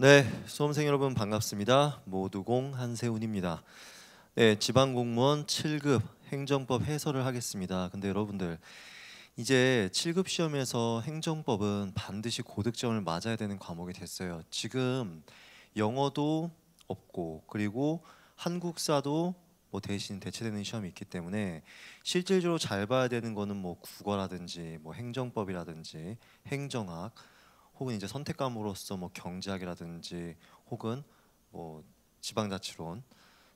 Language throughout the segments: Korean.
네, 수험생 여러분 반갑습니다. 모두공 한세훈입니다. 네, 지방공무원 7급 행정법 해설을 하겠습니다. 근데 여러분들 이제 7급 시험에서 행정법은 반드시 고득점을 맞아야 되는 과목이 됐어요. 지금 영어도 없고 그리고 한국사도 뭐 대신 대체되는 시험이 있기 때문에 실질적으로 잘 봐야 되는 거는 뭐 국어라든지 뭐 행정법이라든지 행정학 혹은 이제 선택감으로서 뭐 경제학이라든지 혹은 뭐 지방자치론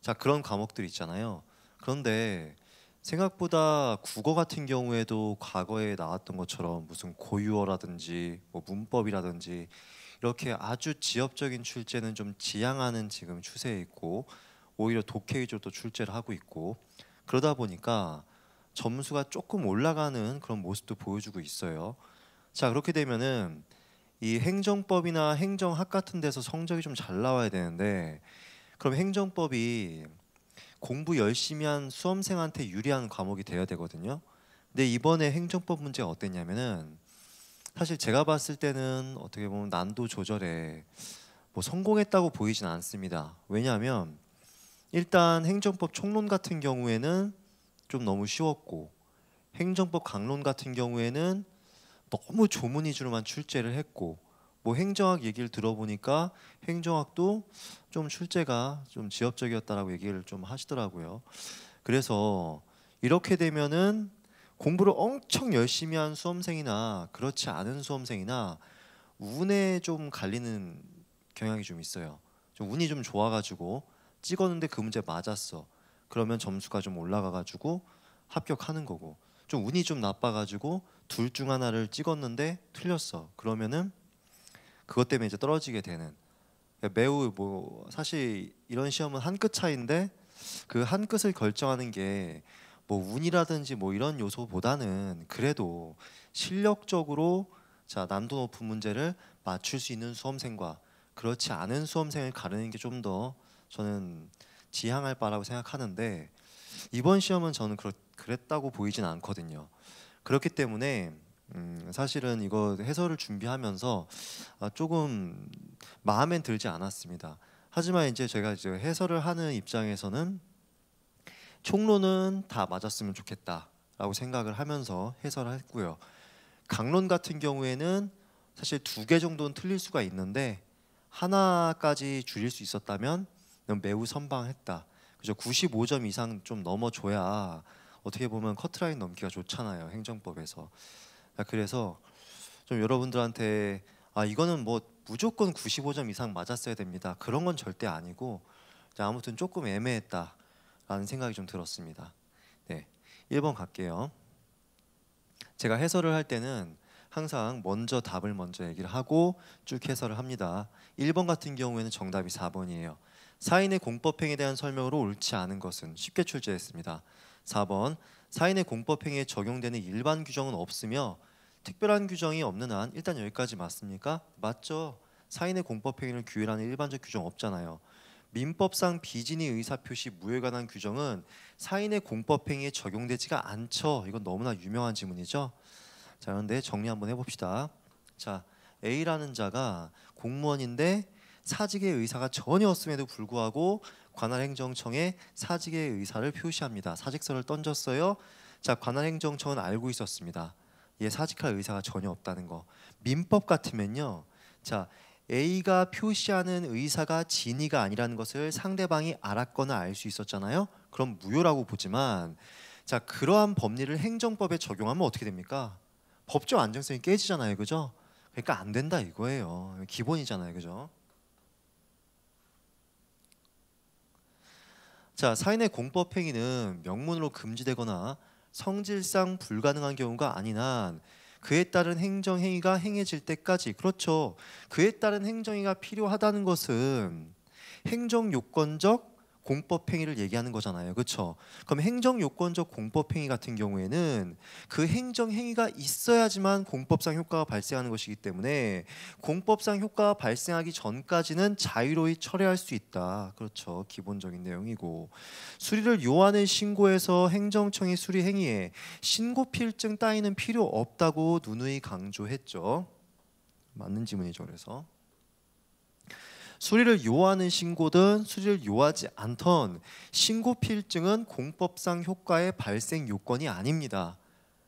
자 그런 과목들 이 있잖아요. 그런데 생각보다 국어 같은 경우에도 과거에 나왔던 것처럼 무슨 고유어라든지 뭐 문법이라든지 이렇게 아주 지엽적인 출제는 좀 지양하는 지금 추세에 있고 오히려 독해 위주로 또 출제를 하고 있고 그러다 보니까 점수가 조금 올라가는 그런 모습도 보여주고 있어요. 자 그렇게 되면은 이 행정법이나 행정학 같은 데서 성적이 좀 잘 나와야 되는데 그럼 행정법이 공부 열심히 한 수험생한테 유리한 과목이 돼야 되거든요. 근데 이번에 행정법 문제가 어땠냐면은 사실 제가 봤을 때는 어떻게 보면 난도 조절에 뭐 성공했다고 보이진 않습니다. 왜냐하면 일단 행정법 총론 같은 경우에는 좀 너무 쉬웠고 행정법 강론 같은 경우에는 너무 조문 위주로만 출제를 했고 뭐 행정학 얘기를 들어보니까 행정학도 좀 출제가 좀 지엽적이었다라고 얘기를 좀 하시더라고요. 그래서 이렇게 되면은 공부를 엄청 열심히 한 수험생이나 그렇지 않은 수험생이나 운에 좀 갈리는 경향이 좀 있어요. 좀 운이 좀 좋아가지고 찍었는데 그 문제 맞았어. 그러면 점수가 좀 올라가가지고 합격하는 거고 좀 운이 좀 나빠가지고 둘 중 하나를 찍었는데 틀렸어. 그러면은 그것 때문에 이제 떨어지게 되는 매우 뭐 사실 이런 시험은 한 끗 차인데 그 한 끗을 결정하는 게 뭐 운이라든지 뭐 이런 요소보다는 그래도 실력적으로 자 난도 높은 문제를 맞출 수 있는 수험생과 그렇지 않은 수험생을 가르는 게 좀 더 저는 지향할 바라고 생각하는데 이번 시험은 저는 그렇, 그랬다고 보이진 않거든요. 그렇기 때문에 음, 사실은 이거 해설을 준비하면서 아, 조금 마음엔 들지 않았습니다. 하지만 이제 제가 이제 해설을 하는 입장에서는 총론은 다 맞았으면 좋겠다라고 생각을 하면서 해설을 했고요. 강론 같은 경우에는 사실 두 개 정도는 틀릴 수가 있는데 하나까지 줄일 수 있었다면 매우 선방했다. 그죠? 95점 이상 좀 넘어줘야 어떻게 보면 커트라인 넘기가 좋잖아요. 행정법에서. 아, 그래서 좀 여러분들한테 아 이거는 뭐 무조건 95점 이상 맞았어야 됩니다. 그런 건 절대 아니고 아무튼 조금 애매했다라는 생각이 좀 들었습니다. 네, 1번 갈게요. 제가 해설을 할 때는 항상 먼저 답을 먼저 얘기를 하고 쭉 해설을 합니다. 1번 같은 경우에는 정답이 4번이에요. 사인의 공법행에 대한 설명으로 옳지 않은 것은 쉽게 출제했습니다. 4번 사인의 공법행위에 적용되는 일반 규정은 없으며 특별한 규정이 없는 한 일단 여기까지 맞습니까? 맞죠. 사인의 공법행위를 규율하는 일반적 규정 없잖아요. 민법상 비진이 의사표시 무효에 관한 규정은 사인의 공법행위에 적용되지가 않죠. 이건 너무나 유명한 지문이죠. 자, 그런데 정리 한번 해봅시다. 자, A라는 자가 공무원인데 사직의 의사가 전혀 없음에도 불구하고 관할행정청에 사직의 의사를 표시합니다. 사직서를 던졌어요. 자, 관할행정청은 알고 있었습니다. 얘 사직할 의사가 전혀 없다는 거. 민법 같으면요. 자, A가 표시하는 의사가 진의가 아니라는 것을 상대방이 알았거나 알 수 있었잖아요. 그럼 무효라고 보지만 자, 그러한 법리를 행정법에 적용하면 어떻게 됩니까? 법적 안정성이 깨지잖아요. 그죠? 그러니까 안 된다 이거예요. 기본이잖아요. 그죠? 자, 사인의 공법 행위는 명문으로 금지되거나 성질상 불가능한 경우가 아니나 그에 따른 행정 행위가 행해질 때까지 그렇죠. 그에 따른 행정 행위가 필요하다는 것은 행정 요건적 공법 행위를 얘기하는 거잖아요. 그렇죠? 그럼 행정 요건적 공법 행위 같은 경우에는 그 행정 행위가 있어야지만 공법상 효과가 발생하는 것이기 때문에 공법상 효과가 발생하기 전까지는 자유로이 철회할 수 있다. 그렇죠. 기본적인 내용이고 수리를 요하는 신고에서 행정청이 수리 행위에 신고 필증 따위는 필요 없다고 누누이 강조했죠. 맞는 지문이죠. 그래서 수리를 요하는 신고든 수리를 요하지 않던 신고 필증은 공법상 효과의 발생 요건이 아닙니다.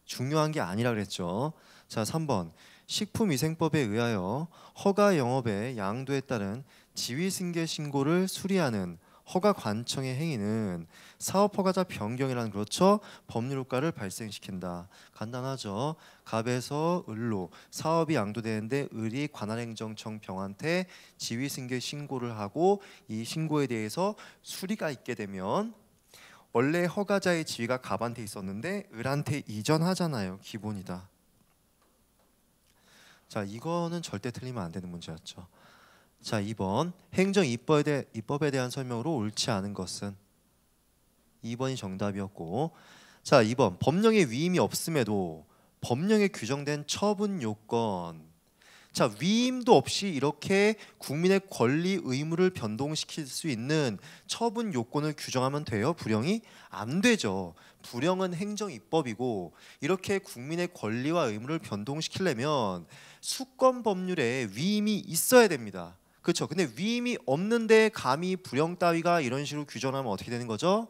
중요한 게 아니라 그랬죠. 자, 3번. 식품위생법에 의하여 허가 영업의 양도에 따른 지위승계 신고를 수리하는 허가 관청의 행위는 사업 허가자 변경이라는 그렇죠 법률 효과를 발생시킨다. 간단하죠. 갑에서 을로 사업이 양도되는데 을이 관할행정청 병한테 지위승계 신고를 하고 이 신고에 대해서 수리가 있게 되면 원래 허가자의 지위가 갑한테 있었는데 을한테 이전하잖아요. 기본이다. 자 이거는 절대 틀리면 안 되는 문제였죠. 자 2번 행정 입법에, 입법에 대한 설명으로 옳지 않은 것은 2번이 정답이었고 자 2번 법령의 위임이 없음에도 법령에 규정된 처분 요건 자 위임도 없이 이렇게 국민의 권리 의무를 변동시킬 수 있는 처분 요건을 규정하면 돼요 불령이 안 되죠 불령은 행정 입법이고 이렇게 국민의 권리와 의무를 변동시키려면 수권 법률에 위임이 있어야 됩니다 그렇죠. 근데 위임이 없는데 감히 불형 따위가 이런 식으로 규정하면 어떻게 되는 거죠?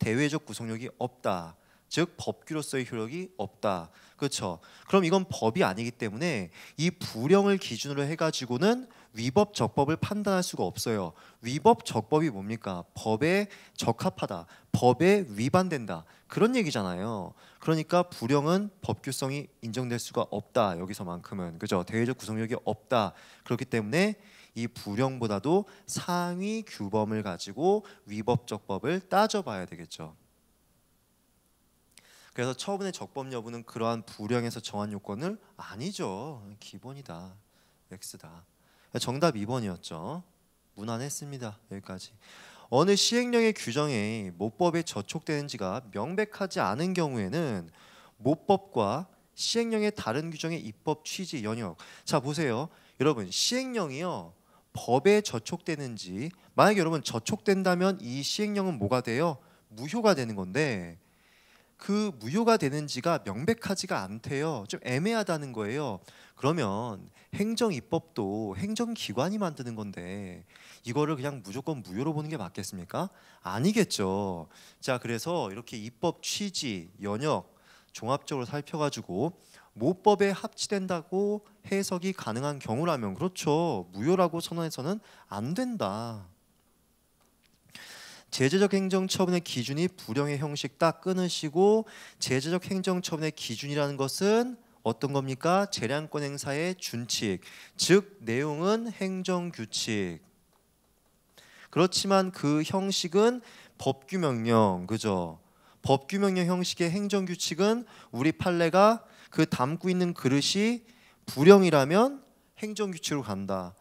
대외적 구속력이 없다. 즉 법규로서의 효력이 없다. 그렇죠. 그럼 이건 법이 아니기 때문에 이불형을 기준으로 해가지고는 위법 적법을 판단할 수가 없어요. 위법 적법이 뭡니까? 법에 적합하다. 법에 위반된다. 그런 얘기잖아요. 그러니까 불형은 법규성이 인정될 수가 없다. 여기서만큼은 그죠? 대외적 구속력이 없다. 그렇기 때문에 이 불령보다도 상위 규범을 가지고 위법적 법을 따져봐야 되겠죠. 그래서 처분의 적법 여부는 그러한 불령에서 정한 요건을 아니죠. 기본이다. X다. 정답 2번이었죠. 무난했습니다. 여기까지. 어느 시행령의 규정에 모법에 저촉되는지가 명백하지 않은 경우에는 모법과 시행령의 다른 규정의 입법 취지 연역. 자 보세요. 여러분 시행령이요. 법에 저촉되는지 만약 여러분 저촉된다면 이 시행령은 뭐가 돼요? 무효가 되는 건데 그 무효가 되는지가 명백하지가 않대요. 좀 애매하다는 거예요. 그러면 행정 입법도 행정 기관이 만드는 건데 이거를 그냥 무조건 무효로 보는 게 맞겠습니까? 아니겠죠. 자, 그래서 이렇게 입법 취지, 연역 종합적으로 살펴 가지고 모법에 합치된다고 해석이 가능한 경우라면 그렇죠. 무효라고 선언해서는 안 된다. 제재적 행정처분의 기준이 불형의 형식 딱 끊으시고 제재적 행정처분의 기준이라는 것은 어떤 겁니까? 재량권 행사의 준칙, 즉 내용은 행정 규칙. 그렇지만 그 형식은 법규명령, 그죠? 법규명령 형식의 행정 규칙은 우리 판례가 그 담고 있는 그릇이 불영이라면 행정 규칙으로 간다.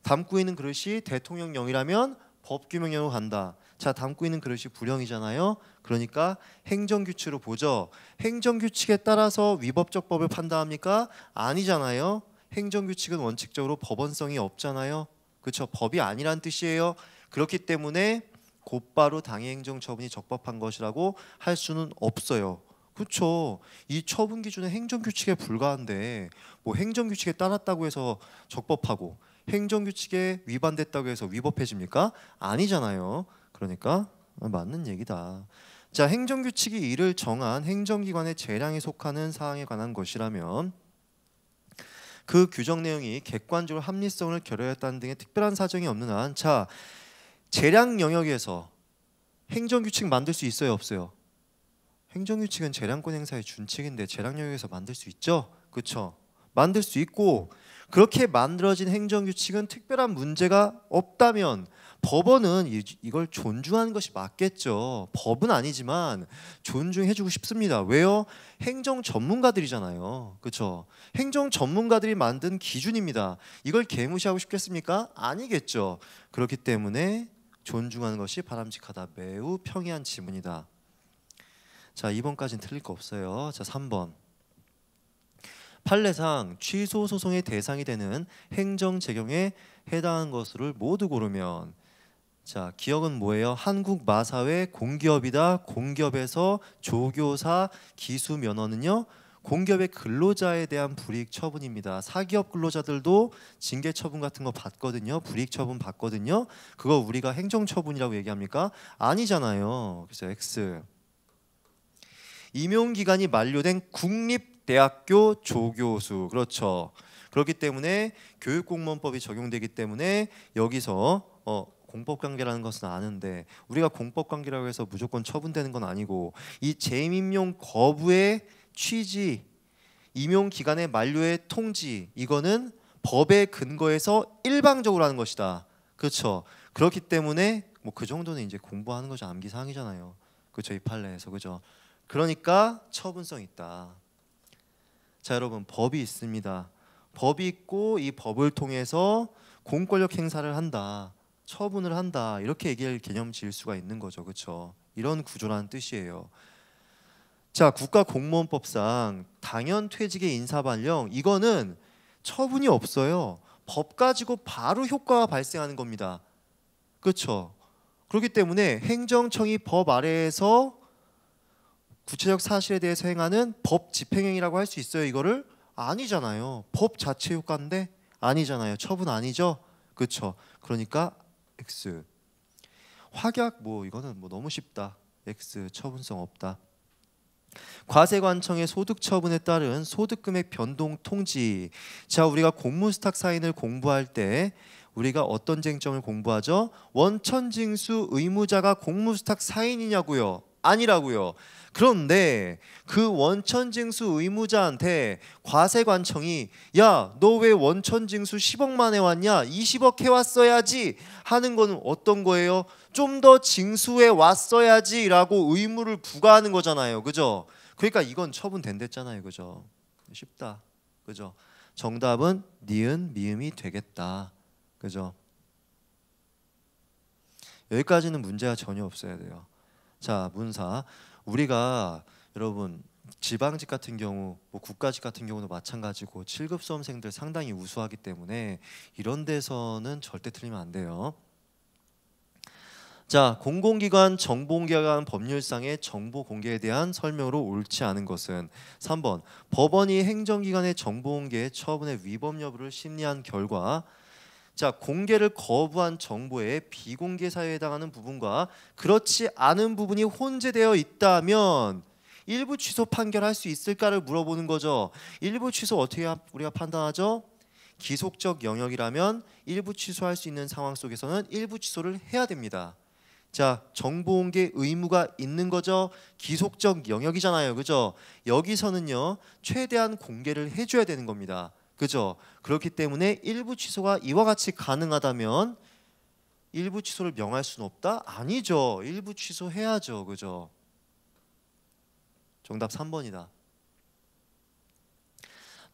담고 있는 그릇이 대통령령이라면 법규명령으로 간다. 자, 담고 있는 그릇이 불영이잖아요. 그러니까 행정 규칙으로 보죠. 행정 규칙에 따라서 위법적 법을 판단합니까? 아니잖아요. 행정 규칙은 원칙적으로 법원성이 없잖아요. 그렇죠? 법이 아니란 뜻이에요. 그렇기 때문에 곧바로 당해 행정 처분이 적법한 것이라고 할 수는 없어요. 그렇죠. 이 처분 기준은 행정 규칙에 불과한데 뭐 행정 규칙에 따랐다고 해서 적법하고 행정 규칙에 위반됐다고 해서 위법해집니까? 아니잖아요. 그러니까 맞는 얘기다. 자, 행정 규칙이 이를 정한 행정기관의 재량에 속하는 사항에 관한 것이라면 그 규정 내용이 객관적으로 합리성을 결여했다는 등의 특별한 사정이 없는 한 자, 재량 영역에서 행정 규칙 만들 수 있어요, 없어요? 행정규칙은 재량권 행사의 준칙인데 재량령에서 만들 수 있죠? 그렇죠? 만들 수 있고 그렇게 만들어진 행정규칙은 특별한 문제가 없다면 법원은 이, 이걸 존중하는 것이 맞겠죠. 법은 아니지만 존중해주고 싶습니다. 왜요? 행정 전문가들이잖아요. 그렇죠? 행정 전문가들이 만든 기준입니다. 이걸 개무시하고 싶겠습니까? 아니겠죠. 그렇기 때문에 존중하는 것이 바람직하다. 매우 평이한 지문이다. 자, 2번까지는 틀릴 거 없어요. 자, 3번. 판례상 취소 소송의 대상이 되는 행정 재경에 해당한 것을 모두 고르면 자, 기억은 뭐예요? 한국 마사회 공기업이다. 공기업에서 조교사 기수 면허는요. 공기업의 근로자에 대한 불이익 처분입니다. 사기업 근로자들도 징계 처분 같은 거 받거든요. 불이익 처분 받거든요. 그거 우리가 행정 처분이라고 얘기합니까? 아니잖아요. 그래서 X. 임용 기간이 만료된 국립대학교 조교수 그렇죠. 그렇기 때문에 교육공무원법이 적용되기 때문에 여기서 어, 공법관계라는 것은 아는데 우리가 공법관계라고 해서 무조건 처분되는 건 아니고 이 재임용 거부의 취지 임용 기간의 만료의 통지 이거는 법의 근거에서 일방적으로 하는 것이다. 그렇죠. 그렇기 때문에 뭐 그 정도는 이제 공부하는 거죠 암기 사항이잖아요. 그 저희 판례에서 그죠. 그러니까 처분성 있다. 자, 여러분 법이 있습니다. 법이 있고 이 법을 통해서 공권력 행사를 한다. 처분을 한다. 이렇게 얘기할 개념 지을 수가 있는 거죠. 그렇죠? 이런 구조라는 뜻이에요. 자, 국가공무원법상 당연 퇴직의 인사 발령 이거는 처분이 없어요. 법 가지고 바로 효과가 발생하는 겁니다. 그렇죠? 그렇기 때문에 행정청이 법 아래에서 구체적 사실에 대해서 행하는 법 집행행위라고 할 수 있어요. 이거를 아니잖아요. 법 자체 효과인데 아니잖아요. 처분 아니죠. 그렇죠. 그러니까 X. 확약 뭐 이거는 뭐 너무 쉽다. X 처분성 없다. 과세관청의 소득 처분에 따른 소득금액 변동 통지. 자, 우리가 공무수탁 사인을 공부할 때 우리가 어떤 쟁점을 공부하죠? 원천징수 의무자가 공무수탁 사인이냐고요? 아니라고요. 그런데 그 원천징수 의무자한테 과세관청이 야 너 왜 원천징수 10억만 해왔냐 20억 해왔어야지 하는 건 어떤 거예요? 좀 더 징수해 왔어야지라고 의무를 부과하는 거잖아요, 그죠? 그러니까 이건 처분된댔잖아요, 그죠? 쉽다, 그죠? 정답은 니은 미음이 되겠다, 그죠? 여기까지는 문제가 전혀 없어야 돼요. 자, 문사. 우리가 여러분 지방직 같은 경우 뭐 국가직 같은 경우도 마찬가지고 7급 수험생들 상당히 우수하기 때문에 이런 데서는 절대 틀리면 안 돼요. 자, 공공기관 정보기관 법률상의 정보 공개에 대한 설명으로 옳지 않은 것은 3번 법원이 행정기관의 정보 공개 처분의 위법 여부를 심리한 결과 자 공개를 거부한 정보의 비공개 사유에 해당하는 부분과 그렇지 않은 부분이 혼재되어 있다면 일부 취소 판결할 수 있을까를 물어보는 거죠. 일부 취소 어떻게 우리가 판단하죠? 기속적 영역이라면 일부 취소할 수 있는 상황 속에서는 일부 취소를 해야 됩니다. 자, 정보 공개 의무가 있는 거죠. 기속적 영역이잖아요. 그죠? 여기서는요. 최대한 공개를 해 줘야 되는 겁니다. 그죠? 그렇기 때문에 일부 취소가 이와 같이 가능하다면 일부 취소를 명할 수는 없다? 아니죠. 일부 취소해야죠. 그죠? 정답 3번이다.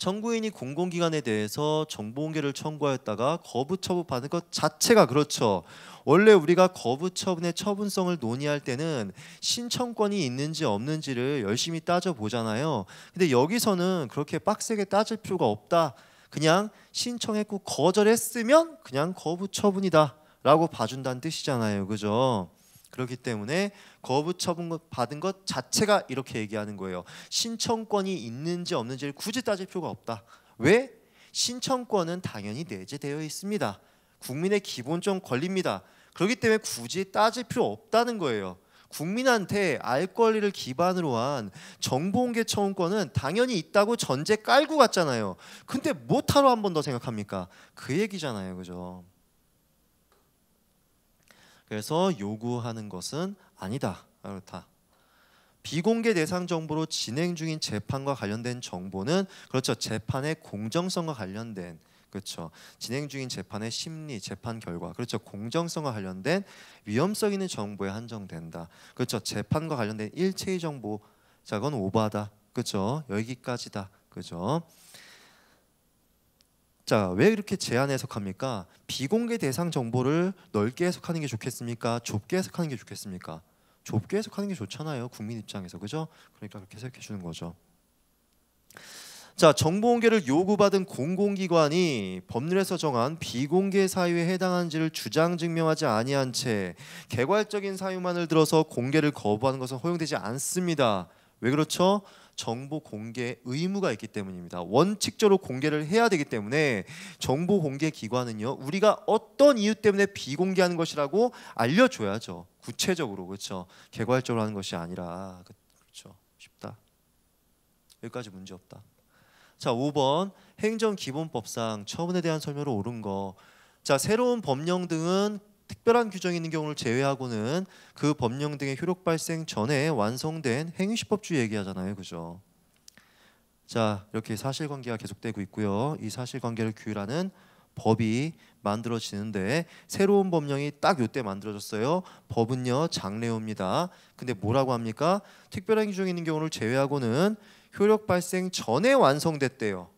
청구인이 공공기관에 대해서 정보공개를 청구하였다가 거부 처분받은 것 자체가 그렇죠. 원래 우리가 거부 처분의 처분성을 논의할 때는 신청권이 있는지 없는지를 열심히 따져보잖아요. 근데 여기서는 그렇게 빡세게 따질 필요가 없다. 그냥 신청했고 거절했으면 그냥 거부 처분이다. 라고 봐준다는 뜻이잖아요. 그죠? 그렇기 때문에 거부 처분 받은 것 자체가 이렇게 얘기하는 거예요. 신청권이 있는지 없는지를 굳이 따질 필요가 없다. 왜? 신청권은 당연히 내재되어 있습니다. 국민의 기본적 권리입니다. 그렇기 때문에 굳이 따질 필요 없다는 거예요. 국민한테 알 권리를 기반으로 한 정보공개 청원권은 당연히 있다고 전제 깔고 갔잖아요. 근데 뭐하러 한 번 더 생각합니까? 그 얘기잖아요, 그죠? 그래서 요구하는 것은 아니다. 그렇다. 비공개 대상 정보로 진행 중인 재판과 관련된 정보는 그렇죠. 재판의 공정성과 관련된 그렇죠. 진행 중인 재판의 심리, 재판 결과, 그렇죠. 공정성과 관련된 위험성 있는 정보에 한정된다. 그렇죠. 재판과 관련된 일체의 정보, 자, 건 오바다. 그렇죠. 여기까지다. 그렇죠. 자, 왜 이렇게 제한 해석합니까? 비공개 대상 정보를 넓게 해석하는 게 좋겠습니까? 좁게 해석하는 게 좋겠습니까? 좁게 해석하는 게 좋잖아요. 국민 입장에서. 그죠? 그러니까 그렇게 해석해 주는 거죠. 자, 정보 공개를 요구받은 공공기관이 법률에서 정한 비공개 사유에 해당한지를 주장 증명하지 아니한 채 개괄적인 사유만을 들어서 공개를 거부하는 것은 허용되지 않습니다. 왜 그렇죠? 정보 공개 의무가 있기 때문입니다. 원칙적으로 공개를 해야 되기 때문에 정보 공개 기관은요 우리가 어떤 이유 때문에 비공개하는 것이라고 알려줘야죠. 구체적으로 그렇죠. 개괄적으로 하는 것이 아니라 그렇죠. 쉽다. 여기까지 문제 없다. 자, 5번 행정기본법상 처분에 대한 설명으로 옳은 거. 자, 새로운 법령 등은 특별한 규정이 있는 경우를 제외하고는 그 법령 등의 효력 발생 전에 완성된 행위시법주 얘기하잖아요. 그죠? 자, 이렇게 사실관계가 계속되고 있고요. 이 사실관계를 규율하는 법이 만들어지는데 새로운 법령이 딱 요때 만들어졌어요. 법은요 장례호입니다. 근데 뭐라고 합니까? 특별한 규정이 있는 경우를 제외하고는 효력 발생 전에 완성됐대요.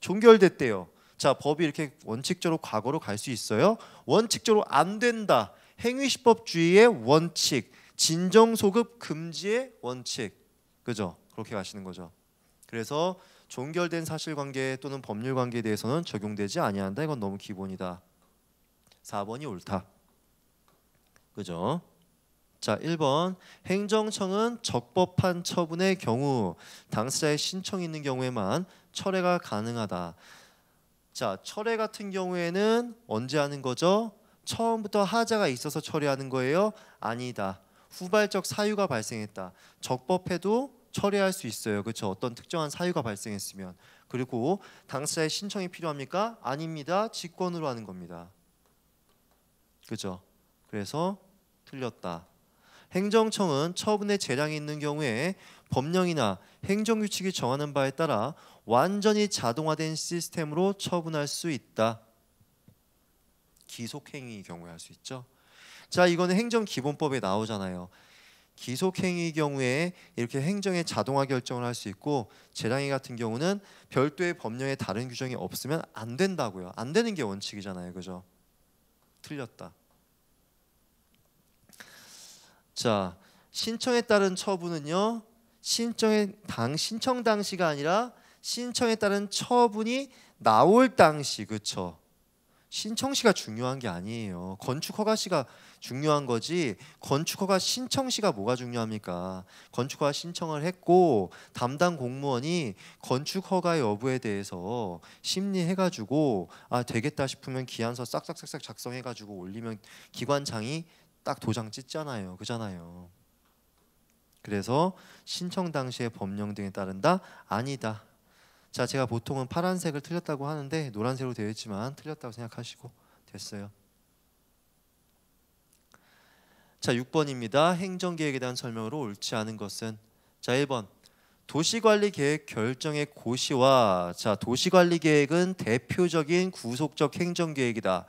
종결됐대요. 자 법이 이렇게 원칙적으로 과거로 갈 수 있어요. 원칙적으로 안 된다. 행위시법주의의 원칙, 진정소급 금지의 원칙, 그죠? 그렇게 가시는 거죠. 그래서 종결된 사실관계 또는 법률관계에 대해서는 적용되지 아니한다. 이건 너무 기본이다. 4번이 옳다. 그죠? 자, 1번 행정청은 적법한 처분의 경우 당사자의 신청이 있는 경우에만 철회가 가능하다. 자, 철회 같은 경우에는 언제 하는 거죠? 처음부터 하자가 있어서 철회하는 거예요? 아니다. 후발적 사유가 발생했다. 적법해도 철회할 수 있어요. 그렇죠? 어떤 특정한 사유가 발생했으면. 그리고 당사자의 신청이 필요합니까? 아닙니다. 직권으로 하는 겁니다. 그죠? 그래서 틀렸다. 행정청은 처분에 재량이 있는 경우에 법령이나 행정규칙이 정하는 바에 따라 완전히 자동화된 시스템으로 처분할 수 있다. 기속행위 경우에 할 수 있죠. 자, 이거는 행정기본법에 나오잖아요. 기속행위 경우에 이렇게 행정의 자동화 결정을 할 수 있고 재량이 같은 경우는 별도의 법령에 다른 규정이 없으면 안 된다고요. 안 되는 게 원칙이잖아요. 그죠? 틀렸다. 자, 신청에 따른 처분은요. 신청에 당 신청 당시가 아니라 신청에 따른 처분이 나올 당시 그쵸? 신청시가 중요한 게 아니에요. 건축 허가시가 중요한 거지. 건축 허가 신청시가 뭐가 중요합니까? 건축 허가 신청을 했고 담당 공무원이 건축 허가 여부에 대해서 심리해 가지고 아 되겠다 싶으면 기한서 싹싹싹싹 작성해 가지고 올리면 기관장이 딱 도장 찍잖아요. 그잖아요. 그래서 신청 당시의 법령 등에 따른다? 아니다. 자, 제가 보통은 파란색을 틀렸다고 하는데 노란색으로 되어 있지만 틀렸다고 생각하시고 됐어요. 자, 6번입니다. 행정계획에 대한 설명으로 옳지 않은 것은 자, 1번. 도시관리계획 결정의 고시와 자, 도시관리계획은 대표적인 구속적 행정계획이다.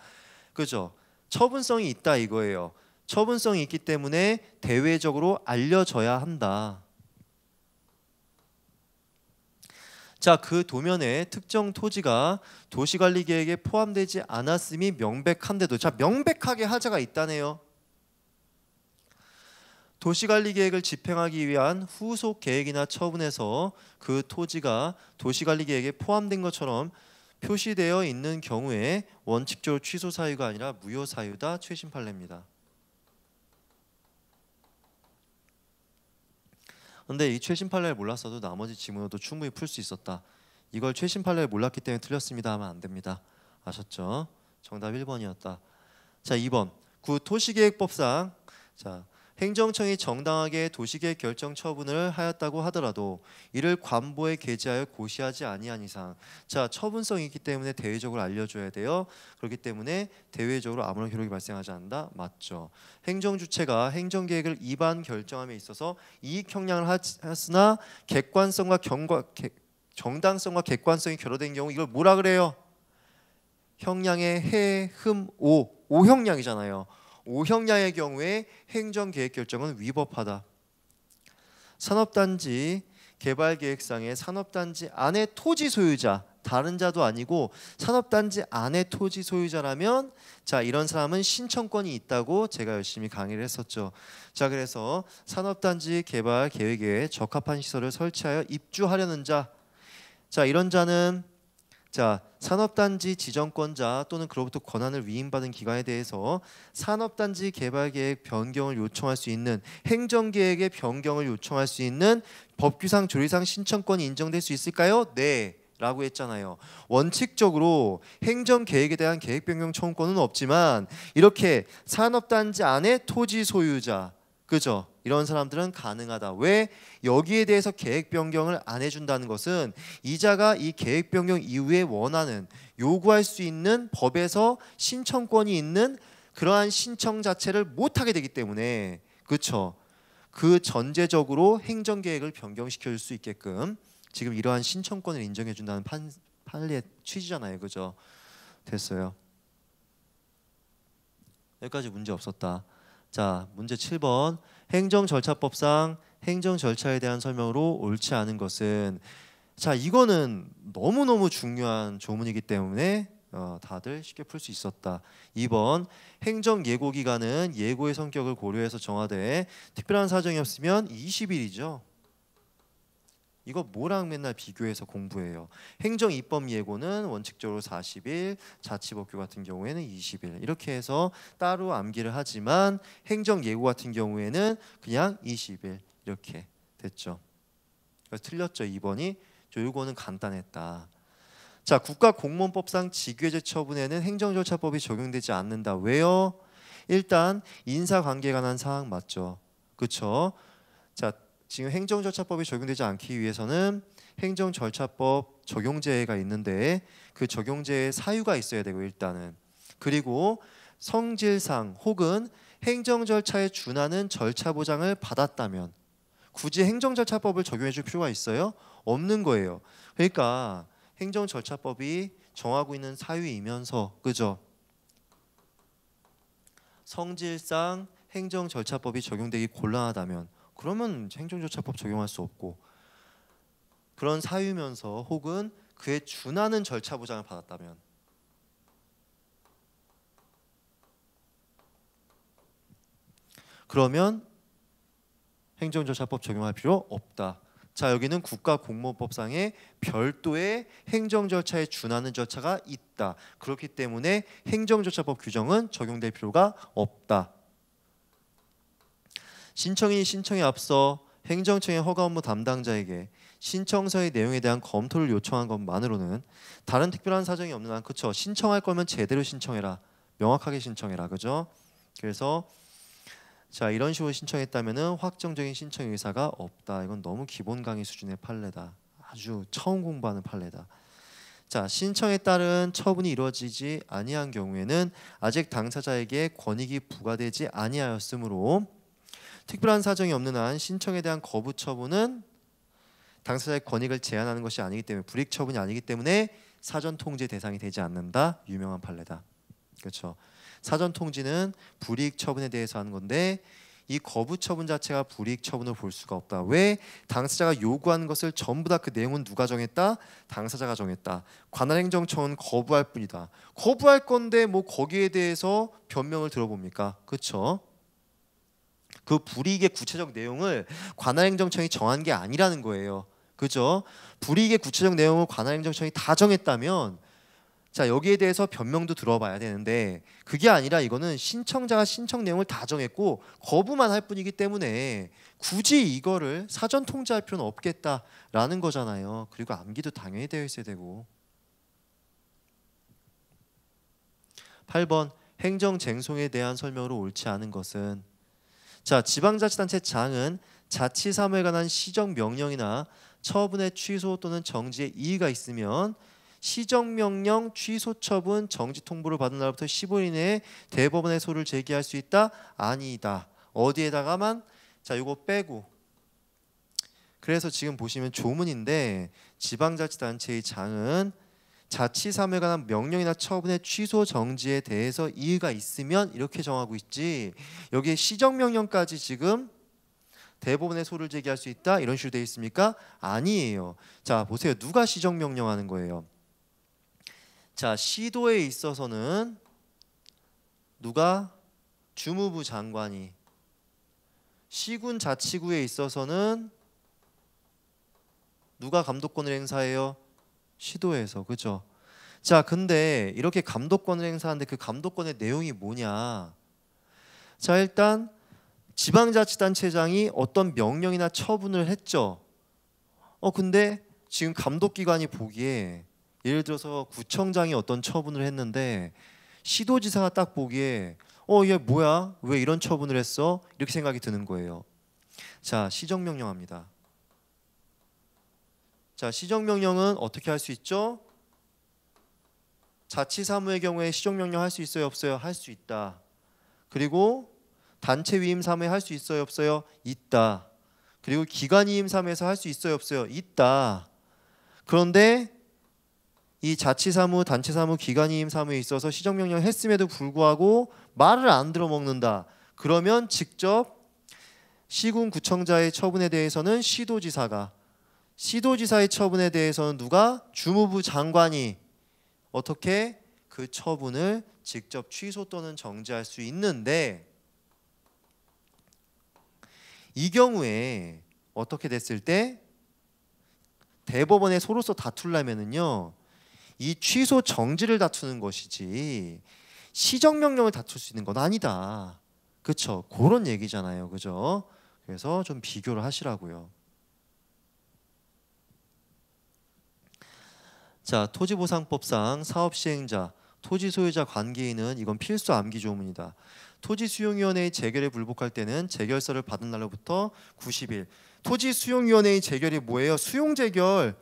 그죠? 처분성이 있다 이거예요. 처분성이 있기 때문에 대외적으로 알려져야 한다. 자, 그 도면에 특정 토지가 도시관리계획에 포함되지 않았음이 명백한데도 자, 명백하게 하자가 있다네요. 도시관리계획을 집행하기 위한 후속 계획이나 처분에서 그 토지가 도시관리계획에 포함된 것처럼 표시되어 있는 경우에 원칙적으로 취소 사유가 아니라 무효 사유다 최신 판례입니다. 근데 이 최신 판례를 몰랐어도 나머지 지문으도 충분히 풀 수 있었다. 이걸 최신 판례를 몰랐기 때문에 틀렸습니다 하면 안 됩니다. 아셨죠? 정답 1번이었다. 자, 2번. 구 토시계획법상 자, 행정청이 정당하게 도시계획 결정 처분을 하였다고 하더라도 이를 관보에 게재하여 고시하지 아니한 이상 자 처분성이 있기 때문에 대외적으로 알려줘야 돼요 그렇기 때문에 대외적으로 아무런 효력이 발생하지 않는다 맞죠 행정주체가 행정계획을 위반 결정함에 있어서 이익 형량을 하였으나 객관성과 경과, 개, 정당성과 객관성이 결여된 경우 이걸 뭐라 그래요 형량의 해, 흠, 오 오형량이잖아요 오형량의 경우에 행정계획 결정은 위법하다. 산업단지 개발계획상에 산업단지 안에 토지 소유자 다른 자도 아니고 산업단지 안에 토지 소유자라면 자 이런 사람은 신청권이 있다고 제가 열심히 강의를 했었죠. 자 그래서 산업단지 개발 계획에 적합한 시설을 설치하여 입주하려는 자, 자 이런 자는 자, 산업단지 지정권자 또는 그로부터 권한을 위임받은 기관에 대해서 산업단지 개발계획 변경을 요청할 수 있는 행정계획의 변경을 요청할 수 있는 법규상 조리상 신청권이 인정될 수 있을까요? 네. 라고 했잖아요. 원칙적으로 행정 계획에 대한 계획 변경 청구권은 없지만 이렇게 산업단지 안에 토지 소유자 그죠? 이런 사람들은 가능하다. 왜 여기에 대해서 계획 변경을 안 해준다는 것은 이자가 이 계획 변경 이후에 원하는 요구할 수 있는 법에서 신청권이 있는 그러한 신청 자체를 못하게 되기 때문에 그쵸? 그 전제적으로 행정 계획을 변경시켜줄 수 있게끔 지금 이러한 신청권을 인정해준다는 판, 판례 취지잖아요, 그죠? 됐어요. 여기까지 문제 없었다. 자, 문제 7번. 행정 절차법상 행정 절차에 대한 설명으로 옳지 않은 것은 자, 이거는 너무너무 중요한 조문이기 때문에 어, 다들 쉽게 풀 수 있었다. 2번 행정 예고 기간은 예고의 성격을 고려해서 정하되 특별한 사정이 없으면 20일이죠. 이거 뭐랑 맨날 비교해서 공부해요. 행정 입법 예고는 원칙적으로 40일, 자치법규 같은 경우에는 20일 이렇게 해서 따로 암기를 하지만 행정 예고 같은 경우에는 그냥 20일 이렇게 됐죠. 그래서 틀렸죠 2번이. 요거는 간단했다. 자 국가공무원법상 직위제 처분에는 행정절차법이 적용되지 않는다. 왜요? 일단 인사관계에 관한 사항 맞죠. 그렇죠. 자 지금 행정절차법이 적용되지 않기 위해서는 행정절차법 적용제가 있는데 그 적용제의 사유가 있어야 되고 일단은 그리고 성질상 혹은 행정절차에 준하는 절차 보장을 받았다면 굳이 행정절차법을 적용해 줄 필요가 있어요? 없는 거예요. 그러니까 행정절차법이 정하고 있는 사유이면서 그죠? 성질상 행정절차법이 적용되기 곤란하다면 그러면 행정조차법 적용할 수 없고 그런 사유면서 혹은 그에 준하는 절차 보장을 받았다면 그러면 행정절차법 적용할 필요 없다. 자 여기는 국가공무원법상의 별도의 행정절차에 준하는 절차가 있다. 그렇기 때문에 행정절차법 규정은 적용될 필요가 없다. 신청인 신청에 앞서 행정청의 허가 업무 담당자에게 신청서의 내용에 대한 검토를 요청한 것만으로는 다른 특별한 사정이 없는 한 그쵸 신청할 거면 제대로 신청해라 명확하게 신청해라 그죠 그래서 자 이런 식으로 신청했다면은 확정적인 신청 의사가 없다 이건 너무 기본 강의 수준의 판례다 아주 처음 공부하는 판례다 자 신청에 따른 처분이 이루어지지 아니한 경우에는 아직 당사자에게 권익이 부과되지 아니하였으므로 특별한 사정이 없는 한 신청에 대한 거부 처분은 당사자의 권익을 제한하는 것이 아니기 때문에 불이익 처분이 아니기 때문에 사전 통지 대상이 되지 않는다. 유명한 판례다. 그렇죠. 사전 통지는 불이익 처분에 대해서 하는 건데 이 거부 처분 자체가 불이익 처분을 볼 수가 없다. 왜 당사자가 요구하는 것을 전부 다 그 내용은 누가 정했다? 당사자가 정했다. 관할행정처는 거부할 뿐이다. 거부할 건데 뭐 거기에 대해서 변명을 들어봅니까? 그렇죠. 그 불이익의 구체적 내용을 관할행정청이 정한 게 아니라는 거예요. 그죠? 불이익의 구체적 내용을 관할행정청이 다 정했다면 자 여기에 대해서 변명도 들어봐야 되는데 그게 아니라 이거는 신청자가 신청 내용을 다 정했고 거부만 할 뿐이기 때문에 굳이 이거를 사전 통지할 필요는 없겠다라는 거잖아요. 그리고 암기도 당연히 되어 있어야 되고 8번 행정쟁송에 대한 설명으로 옳지 않은 것은 자, 지방자치단체 장은 자치 사무에 관한 시정 명령이나 처분의 취소 또는 정지의 이의가 있으면 시정 명령 취소 처분 정지 통보를 받은 날부터 15일 이내에 대법원에 소를 제기할 수 있다 아니다 어디에다가만 자 요거 빼고 그래서 지금 보시면 조문인데 지방자치단체의 장은 자치사무에 관한 명령이나 처분의 취소 정지에 대해서 이의가 있으면 이렇게 정하고 있지 여기에 시정명령까지 지금 대법원의 소를 제기할 수 있다 이런 식으로 되어 있습니까? 아니에요. 자 보세요. 누가 시정명령하는 거예요? 자 시도에 있어서는 누가 주무부 장관이 시군 자치구에 있어서는 누가 감독권을 행사해요? 시도해서 그죠? 자, 근데 이렇게 감독권을 행사하는데 그 감독권의 내용이 뭐냐? 자, 일단 지방자치단체장이 어떤 명령이나 처분을 했죠. 어, 근데 지금 감독기관이 보기에 예를 들어서 구청장이 어떤 처분을 했는데 시도지사가 딱 보기에 어, 얘 뭐야? 왜 이런 처분을 했어? 이렇게 생각이 드는 거예요. 자, 시정명령합니다. 자, 시정명령은 어떻게 할 수 있죠? 자치사무의 경우에 시정명령 할 수 있어요, 없어요? 할 수 있다. 그리고 단체 위임 사무에 할 수 있어요, 없어요? 있다. 그리고 기간 위임 사무에서 할 수 있어요, 없어요? 있다. 그런데 이 자치사무, 단체사무, 기간이임사무에 있어서 시정명령 했음에도 불구하고 말을 안 들어먹는다. 그러면 직접 시군구청자의 처분에 대해서는 시도지사가 시도지사의 처분에 대해서는 누가 주무부 장관이 어떻게 그 처분을 직접 취소 또는 정지할 수 있는데 이 경우에 어떻게 됐을 때 대법원에 소로서 다툴라면은요 이 취소 정지를 다투는 것이지 시정 명령을 다툴 수 있는 건 아니다. 그쵸 그런 얘기잖아요. 그죠? 그래서 좀 비교를 하시라고요. 자, 토지보상법상 사업시행자, 토지 소유자 관계인은 이건 필수 암기 조문이다. 토지 수용위원회의 재결에 불복할 때는 재결서를 받은 날로부터 90일. 토지 수용위원회의 재결이 뭐예요? 수용 재결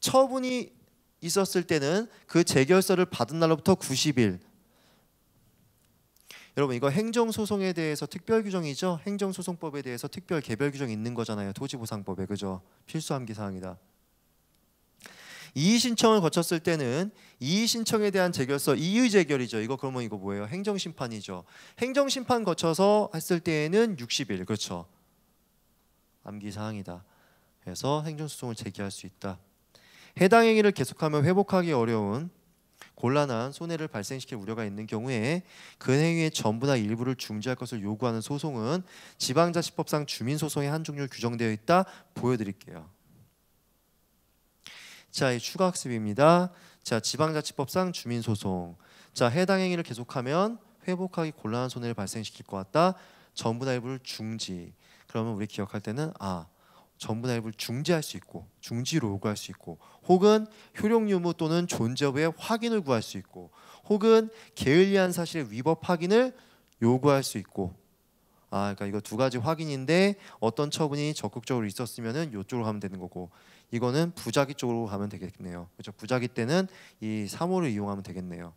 처분이 있었을 때는 그 재결서를 받은 날로부터 90일. 여러분 이거 행정소송에 대해서 특별 규정이죠. 행정소송법에 대해서 특별 개별 규정이 있는 거잖아요. 토지보상법에 그죠? 필수 암기 사항이다. 이의 신청을 거쳤을 때는 이의 신청에 대한 재결서 이의 재결이죠. 이거 그러면 이거 뭐예요? 행정 심판이죠. 행정 심판 거쳐서 했을 때에는 60일. 그렇죠. 암기 사항이다. 그래서 행정 소송을 제기할 수 있다. 해당 행위를 계속하면 회복하기 어려운 곤란한 손해를 발생시킬 우려가 있는 경우에 그 행위의 전부나 일부를 중지할 것을 요구하는 소송은 지방자치법상 주민소송의 한 종류로 규정되어 있다 보여드릴게요. 자이 추가 학습입니다. 자 지방자치법상 주민소송 자 해당 행위를 계속하면 회복하기 곤란한 손해를 발생시킬 것 같다. 전부 다 일부를 중지. 그러면 우리 기억할 때는 아 전부 다 일부를 중지할 수 있고 중지로 요구할 수 있고 혹은 효력 유무 또는 존재 여부 확인을 구할 수 있고 혹은 게을리한 사실의 위법 확인을 요구할 수 있고 아 그러니까 이거 두 가지 확인인데 어떤 처분이 적극적으로 있었으면은 요쪽으로 가면 되는 거고 이거는 부자기 쪽으로 가면 되겠네요. 그렇죠? 부자기 때는 이 3호를 이용하면 되겠네요.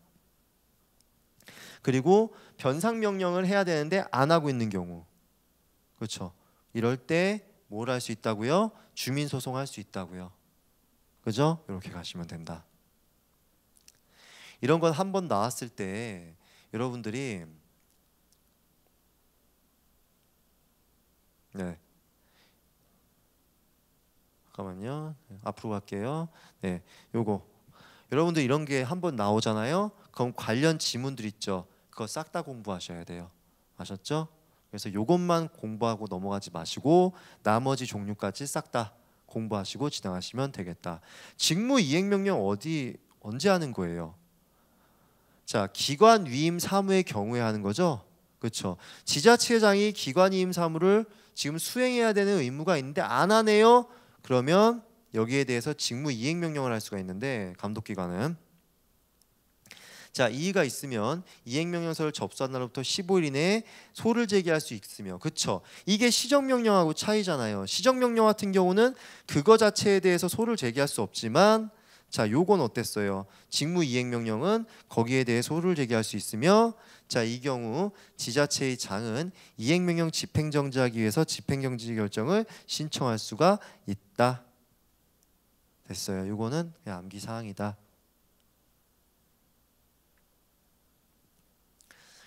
그리고 변상 명령을 해야 되는데 안 하고 있는 경우. 그렇죠? 이럴 때 뭘 할 수 있다고요? 주민 소송할 수 있다고요. 그죠? 이렇게 가시면 된다. 이런 건 한 번 나왔을 때 여러분들이 네. 잠깐만요. 네, 앞으로 갈게요. 네, 요거. 여러분들 이런 게한번 나오잖아요. 그럼 관련 지문들 있죠. 그거 싹 다 공부하셔야 돼요. 아셨죠? 그래서 요것만 공부하고 넘어가지 마시고 나머지 종류까지 싹 다 공부하시고 진행하시면 되겠다. 직무 이행 명령 어디 언제 하는 거예요? 자, 기관 위임 사무의 경우에 하는 거죠. 그렇죠. 지자체장이 기관 위임 사무를 지금 수행해야 되는 의무가 있는데 안 하네요. 그러면 여기에 대해서 직무 이행 명령을 할 수가 있는데 감독 기관은 자 이의가 있으면 이행명령서를 접수한 날로부터 15일 이내에 소를 제기할 수 있으며 그쵸 이게 시정명령하고 차이잖아요 시정명령 같은 경우는 그거 자체에 대해서 소를 제기할 수 없지만 자 요건 어땠어요 직무 이행명령은 거기에 대해 소를 제기할 수 있으며 자, 이 경우 지자체의 장은 이행명령 집행정지하기 위해서 집행정지 결정을 신청할 수가 있다. 됐어요. 이거는 암기 사항이다.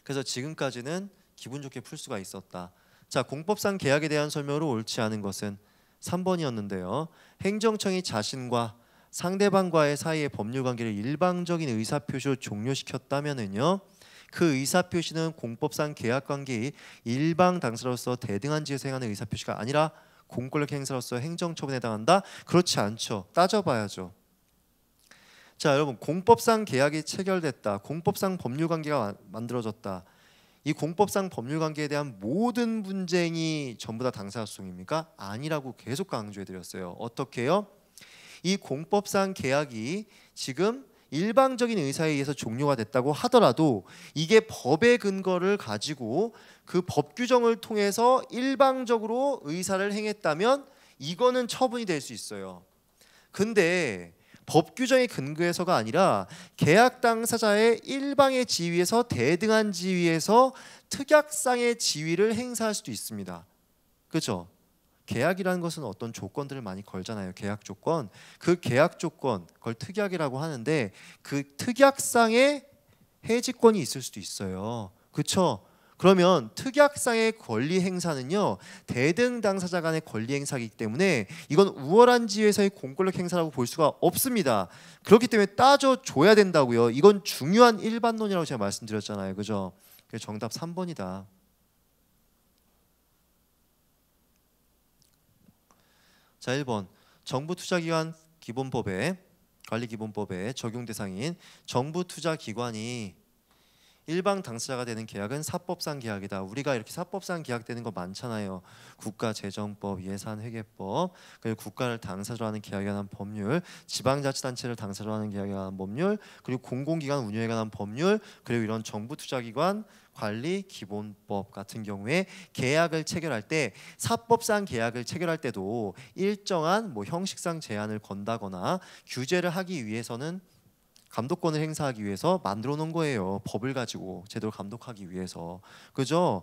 그래서 지금까지는 기분 좋게 풀 수가 있었다. 자, 공법상 계약에 대한 설명으로 옳지 않은 것은 3번이었는데요. 행정청이 자신과 상대방과의 사이의 법률 관계를 일방적인 의사표시로 종료시켰다면은요. 그 의사표시는 공법상 계약관계의 일방 당사로서 대등한 지에서 행하는 의사표시가 아니라 공권력 행사로서 행정처분에 해당한다? 그렇지 않죠. 따져봐야죠. 자 여러분 공법상 계약이 체결됐다. 공법상 법률관계가 만들어졌다. 이 공법상 법률관계에 대한 모든 분쟁이 전부 다 당사 소송입니까? 아니라고 계속 강조해드렸어요. 어떻게요? 이 공법상 계약이 지금 일방적인 의사에 의해서 종료가 됐다고 하더라도 이게 법의 근거를 가지고 그법 규정을 통해서 일방적으로 의사를 행했다면 이거는 처분이 될 수 있어요. 근데 법 규정에 근거해서가 아니라 계약 당사자의 일방의 지위에서 대등한 지위에서 특약상의 지위를 행사할 수도 있습니다. 그렇죠? 계약이라는 것은 어떤 조건들을 많이 걸잖아요. 계약 조건. 그 계약 조건 그걸 특약이라고 하는데 그 특약상의 해지권이 있을 수도 있어요. 그렇죠? 그러면 특약상의 권리 행사는요 대등 당사자 간의 권리 행사이기 때문에 이건 우월한 지위에서의 공권력 행사라고 볼 수가 없습니다. 그렇기 때문에 따져 줘야 된다고요. 이건 중요한 일반론이라고 제가 말씀드렸잖아요, 그죠? 정답 3번이다. 자 1번 정부 투자기관 기본법에 관리기본법에 적용 대상인 정부 투자 기관이 일방 당사자가 되는 계약은 사법상 계약이다. 우리가 이렇게 사법상 계약되는 거 많잖아요. 국가재정법, 예산회계법, 그리고 국가를 당사자로 하는 계약에 관한 법률, 지방자치단체를 당사자로 하는 계약에 관한 법률, 그리고 공공기관 운영에 관한 법률, 그리고 이런 정부 투자기관 관리 기본법 같은 경우에 계약을 체결할 때 사법상 계약을 체결할 때도 일정한 뭐 형식상 제한을 건다거나 규제를 하기 위해서는 감독권을 행사하기 위해서 만들어 놓은 거예요. 법을 가지고 제대로 감독하기 위해서. 그죠?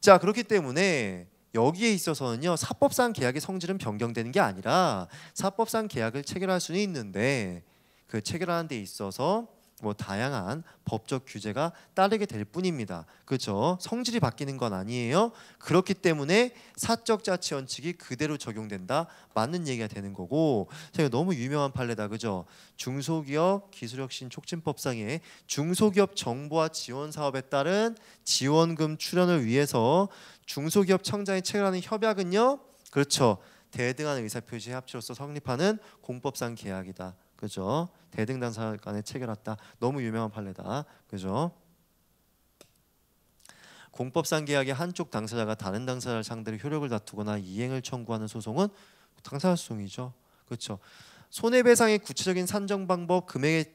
자, 그렇기 때문에 여기에 있어서는요. 사법상 계약의 성질은 변경되는 게 아니라 사법상 계약을 체결할 수는 있는데 그 체결하는 데 있어서 뭐 다양한 법적 규제가 따르게 될 뿐입니다. 그렇죠? 성질이 바뀌는 건 아니에요. 그렇기 때문에 사적 자치 원칙이 그대로 적용된다. 맞는 얘기가 되는 거고. 제가 너무 유명한 판례다. 그죠? 중소기업 기술혁신 촉진법상에 중소기업 정보화 지원 사업에 따른 지원금 출연을 위해서 중소기업 청장이 체결하는 협약은요. 그렇죠. 대등한 의사표시의 합치로서 성립하는 공법상 계약이다. 그죠? 대등단사 간의 체결했다. 너무 유명한 판례다. 그죠? 공법상 계약의 한쪽 당사자가 다른 당사자를 상대로 효력을 다투거나 이행을 청구하는 소송은 당사자 소송이죠. 그렇죠. 손해배상의 구체적인 산정 방법, 금액에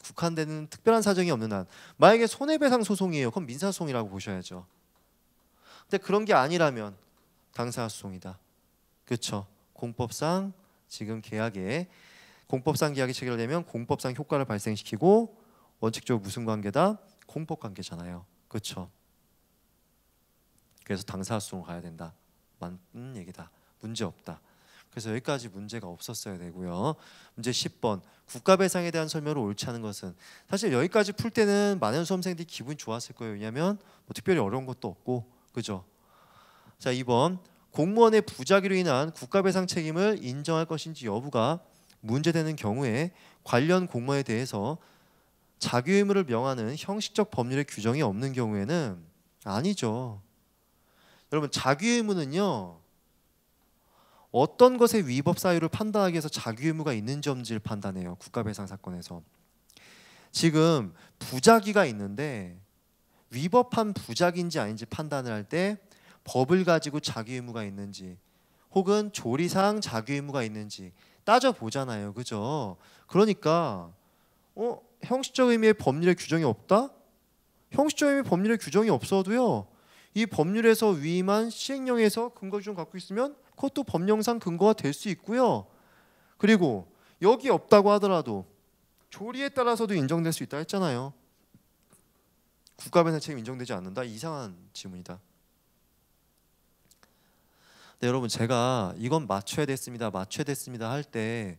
국한되는 특별한 사정이 없는 한 만약에 손해배상 소송이에요. 그럼 민사 소송이라고 보셔야죠. 근데 그런 게 아니라면 당사자 소송이다. 그렇죠. 공법상 지금 계약에 공법상 계약이 체결되면 공법상 효과를 발생시키고 원칙적으로 무슨 관계다? 공법 관계잖아요. 그렇죠? 그래서 당사 소송 가야 된다. 맞는 음, 얘기다. 문제 없다. 그래서 여기까지 문제가 없었어야 되고요. 문제 10번 국가 배상에 대한 설명을 옳지 않은 것은 사실 여기까지 풀 때는 많은 수험생들이 기분 좋았을 거예요. 왜냐하면 뭐 특별히 어려운 것도 없고 그죠. 자 2번 공무원의 부작위로 인한 국가 배상 책임을 인정할 것인지 여부가 문제되는 경우에 관련 공모에 대해서 자기 의무를 명하는 형식적 법률의 규정이 없는 경우에는 아니죠. 여러분 자기 의무는요 어떤 것의 위법 사유를 판단하기 위해서 자기 의무가 있는지 없는지를 판단해요 국가배상 사건에서 지금 부작위가 있는데 위법한 부작인지 아닌지 판단을 할 때 법을 가지고 자기 의무가 있는지 혹은 조리상 자기 의무가 있는지 따져 보잖아요. 그죠? 그러니까 어, 형식적 의미의 법률의 규정이 없다? 형식적 의미 의 법률의 규정이 없어도요. 이 법률에서 위임한 시행령에서 근거 기준 갖고 있으면 그것도 법령상 근거가 될 수 있고요. 그리고 여기 없다고 하더라도 조리에 따라서도 인정될 수 있다 했잖아요. 국가배상 책임 인정되지 않는다 이상한 질문이다. 근데 네, 여러분 제가 이건 맞춰야 됐습니다. 맞춰야 됐습니다 할 때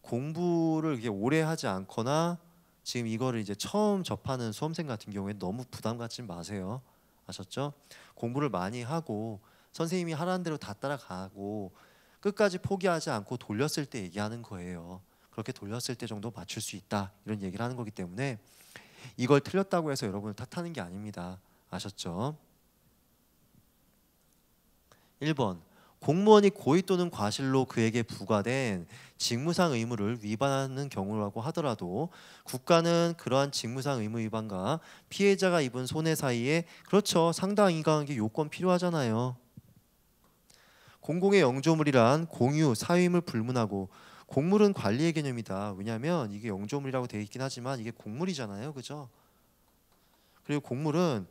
공부를 이게 오래 하지 않거나 지금 이거를 이제 처음 접하는 수험생 같은 경우에 너무 부담 갖지 마세요. 아셨죠? 공부를 많이 하고 선생님이 하라는 대로 다 따라가고 끝까지 포기하지 않고 돌렸을 때 얘기하는 거예요. 그렇게 돌렸을 때 정도 맞출 수 있다 이런 얘기를 하는 거기 때문에 이걸 틀렸다고 해서 여러분을 탓하는 게 아닙니다. 아셨죠? 1번 공무원이 고의 또는 과실로 그에게 부과된 직무상 의무를 위반하는 경우라고 하더라도 국가는 그러한 직무상 의무 위반과 피해자가 입은 손해 사이에 그렇죠 상당인강관계 요건 필요하잖아요. 공공의 영조물이란 공유, 사유임을 불문하고 공물은 관리의 개념이다. 왜냐하면 이게 영조물이라고 되어 있긴 하지만 이게 공물이잖아요, 그죠? 그리고 공물은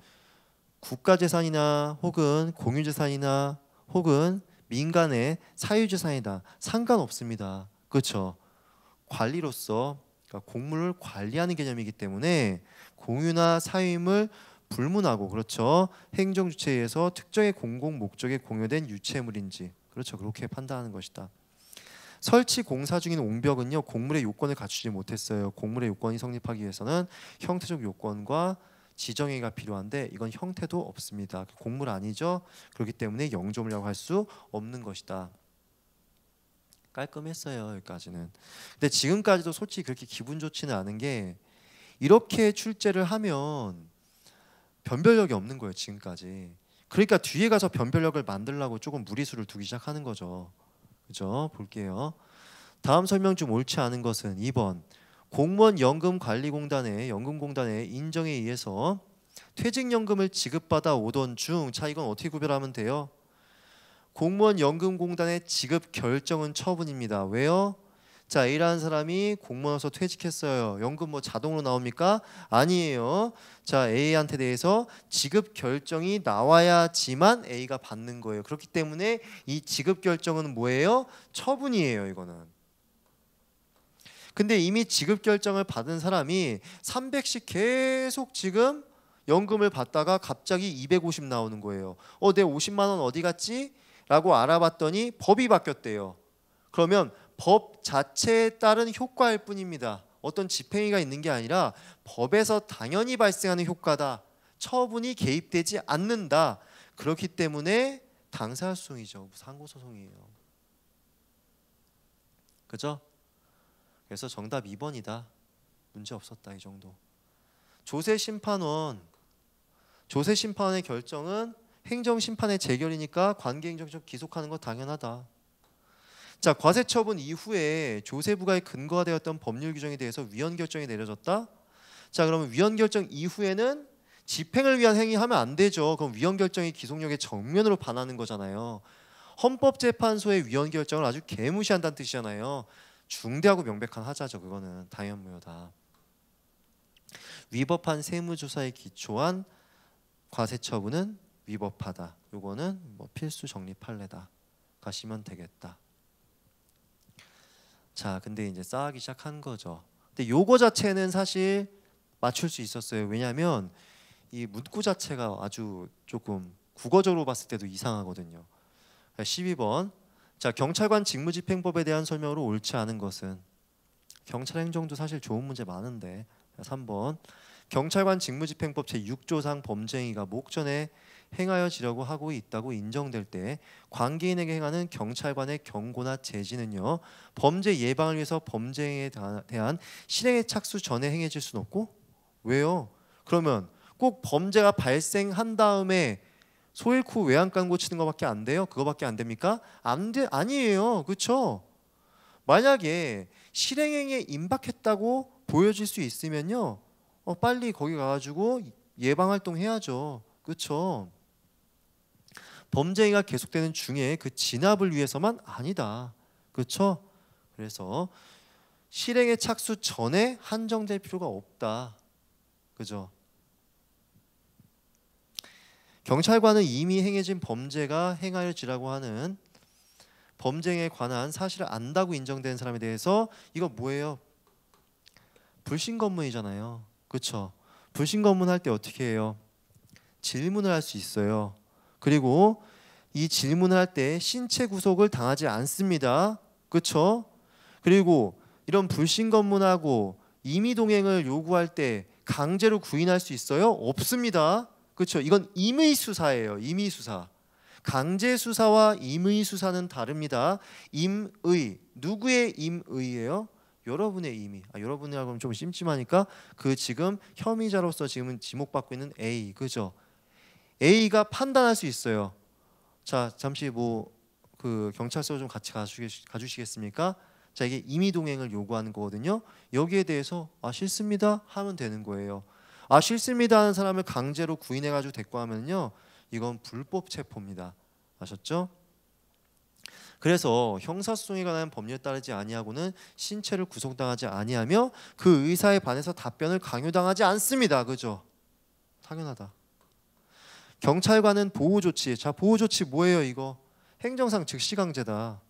국가재산이나 혹은 공유재산이나 혹은 민간의 사유재산이다. 상관없습니다. 그렇죠? 관리로서 그러니까 공물을 관리하는 개념이기 때문에 공유나 사임을 불문하고 그렇죠 행정 주체에 의해서 특정의 공공 목적에 공유된 유체물인지 그렇죠 그렇게 판단하는 것이다. 설치 공사 중인 옹벽은요 공물의 요건을 갖추지 못했어요. 공물의 요건이 성립하기 위해서는 형태적 요건과 지정의가 필요한데 이건 형태도 없습니다. 공물 아니죠. 그렇기 때문에 영조물이라고 할 수 없는 것이다. 깔끔했어요 여기까지는. 근데 지금까지도 솔직히 그렇게 기분 좋지는 않은 게 이렇게 출제를 하면 변별력이 없는 거예요 지금까지. 그러니까 뒤에 가서 변별력을 만들라고 조금 무리수를 두기 시작하는 거죠. 그죠? 볼게요. 다음 설명 중 옳지 않은 것은 2번 공무원 연금 관리 공단의 연금 공단의 인정에 의해서 퇴직연금을 지급받아 오던 중자 이건 어떻게 구별하면 돼요? 공무원 연금 공단의 지급 결정은 처분입니다. 왜요? 자 A라는 사람이 공무원으로서 퇴직했어요. 연금 뭐 자동으로 나옵니까? 아니에요. 자 A한테 대해서 지급 결정이 나와야지만 A가 받는 거예요. 그렇기 때문에 이 지급 결정은 뭐예요? 처분이에요. 이거는. 근데 이미 지급 결정을 받은 사람이 300씩 계속 지금 연금을 받다가 갑자기 250 나오는 거예요. 어, 내 50만 원 어디 갔지? 라고 알아봤더니 법이 바뀌었대요. 그러면 법 자체에 따른 효과일 뿐입니다. 어떤 집행위가 있는 게 아니라 법에서 당연히 발생하는 효과다. 처분이 개입되지 않는다. 그렇기 때문에 당사소송이죠. 상고소송이에요. 그죠? 그래서 정답 2번이다. 문제 없었다 이 정도. 조세 심판원 조세 심판의 결정은 행정 심판의 재결이니까 관계 행정적 기속하는 거 당연하다. 자, 과세 처분 이후에 조세 부과의 근거가 되었던 법률 규정에 대해서 위헌 결정이 내려졌다. 자, 그러면 위헌 결정 이후에는 집행을 위한 행위하면 안 되죠. 그럼 위헌 결정이 기속력에 정면으로 반하는 거잖아요. 헌법재판소의 위헌 결정을 아주 개무시한다는 뜻이잖아요. 중대하고 명백한 하자죠. 그거는 당연무효다. 위법한 세무조사에 기초한 과세처분은 위법하다. 요거는 뭐 필수 적립 판례다. 가시면 되겠다. 자, 근데 이제 쌓기 시작한 거죠. 근데 요거 자체는 사실 맞출 수 있었어요. 왜냐하면 이 문구 자체가 아주 조금 국어적으로 봤을 때도 이상하거든요. 12번 그러니까 자 경찰관 직무집행법에 대한 설명으로 옳지 않은 것은 경찰 행정도 사실 좋은 문제 많은데 3번 경찰관 직무집행법 제6조상 범죄행위가 목전에 행하여지려고 하고 있다고 인정될 때 관계인에게 행하는 경찰관의 경고나 제지는요 범죄 예방을 위해서 범죄에 대한 실행에 착수 전에 행해질 수는 없고 왜요? 그러면 꼭 범죄가 발생한 다음에 소 잃고 외양간 고치는 것밖에안 돼요? 그거밖에 안 됩니까? 안 돼, 아니에요. 그렇죠? 만약에 실행행에 임박했다고 보여질 수 있으면요. 어, 빨리 거기 가가지고 예방 활동해야죠. 그렇죠? 범죄가 계속되는 중에 그 진압을 위해서만 아니다. 그렇죠? 그래서 실행에 착수 전에 한정될 필요가 없다. 그죠? 경찰관은 이미 행해진 범죄가 행할지라고 하는 범죄에 관한 사실을 안다고 인정된 사람에 대해서 이거 뭐예요? 불신검문이잖아요. 그렇죠? 불신검문 할때 어떻게 해요? 질문을 할 수 있어요. 그리고 이 질문을 할 때 신체 구속을 당하지 않습니다. 그렇죠? 그리고 이런 불신검문하고 임의동행을 요구할 때 강제로 구인할 수 있어요? 없습니다. 그렇죠. 이건 임의 수사예요. 임의 수사. 강제 수사와 임의 수사는 다릅니다. 임의 누구의 임의예요? 여러분의 임의. 아, 여러분이라고 하면 좀심심하니까그 지금 혐의자로서 지금은 지목받고 있는 A 그죠? A가 판단할 수 있어요. 자 잠시 뭐 그 경찰서 좀 같이 가주시, 겠습니까 자, 이게 임의 동행을 요구하는 거거든요. 여기에 대해서 아 싫습니다 하면 되는 거예요. 아 싫습니다 하는 사람을 강제로 구인해가지고 대고하면요 이건 불법 체포입니다. 아셨죠? 그래서 형사소송에 관한 법률에 따르지 아니하고는 신체를 구속당하지 아니하며 그 의사에 반해서 답변을 강요당하지 않습니다. 그죠? 당연하다. 경찰관은 보호조치. 자 보호조치 뭐예요 이거? 행정상 즉시 강제다.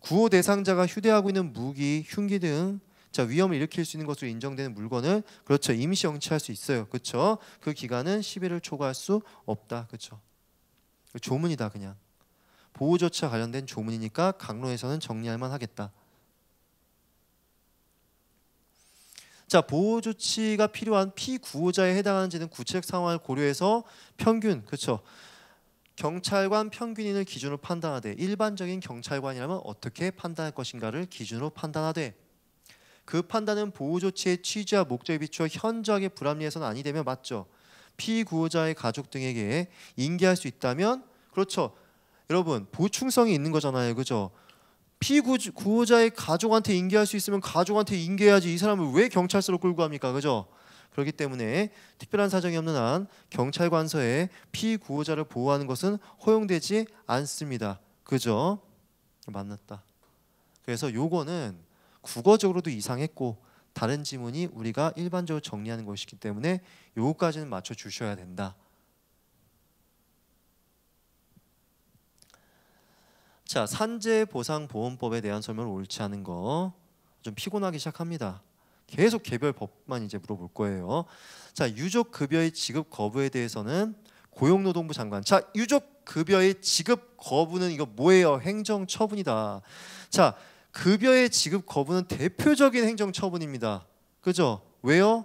구호 대상자가 휴대하고 있는 무기, 흉기 등자 위험을 일으킬 수 있는 것으로 인정되는 물건을 그렇죠 임시 영치할 수 있어요 그렇죠 그 기간은 10일을 초과할 수 없다 그렇죠 조문이다 그냥 보호 조치와 관련된 조문이니까 강로에서는 정리할 만하겠다 자 보호 조치가 필요한 피구호자에 해당하는지는 구체적 상황을 고려해서 평균 그렇죠 경찰관 평균인을 기준으로 판단하되 일반적인 경찰관이라면 어떻게 판단할 것인가를 기준으로 판단하되 그 판단은 보호 조치의 취지와 목적에 비추어 현저하게 불합리해서는 아니 되면 맞죠. 피구호자의 가족 등에게 인계할 수 있다면 그렇죠. 여러분 보충성이 있는 거잖아요. 그죠? 피구호자의 가족한테 인계할 수 있으면 가족한테 인계해야지 이 사람을 왜 경찰서로 끌고 합니까? 그죠? 그렇기 때문에 특별한 사정이 없는 한 경찰관서에 피구호자를 보호하는 것은 허용되지 않습니다. 그죠? 만났다. 그래서 요거는 국어적으로도 이상했고 다른 지문이 우리가 일반적으로 정리하는 것이기 때문에 요거까지는 맞춰 주셔야 된다. 자, 산재 보상 보험법에 대한 설명을 옳지 않은 거 좀 피곤하기 시작합니다. 계속 개별 법만 이제 물어볼 거예요. 자, 유족 급여의 지급 거부에 대해서는 고용노동부 장관. 자, 유족 급여의 지급 거부는 이거 뭐예요? 행정 처분이다. 자, 급여의 지급 거부는 대표적인 행정처분입니다. 그죠? 왜요?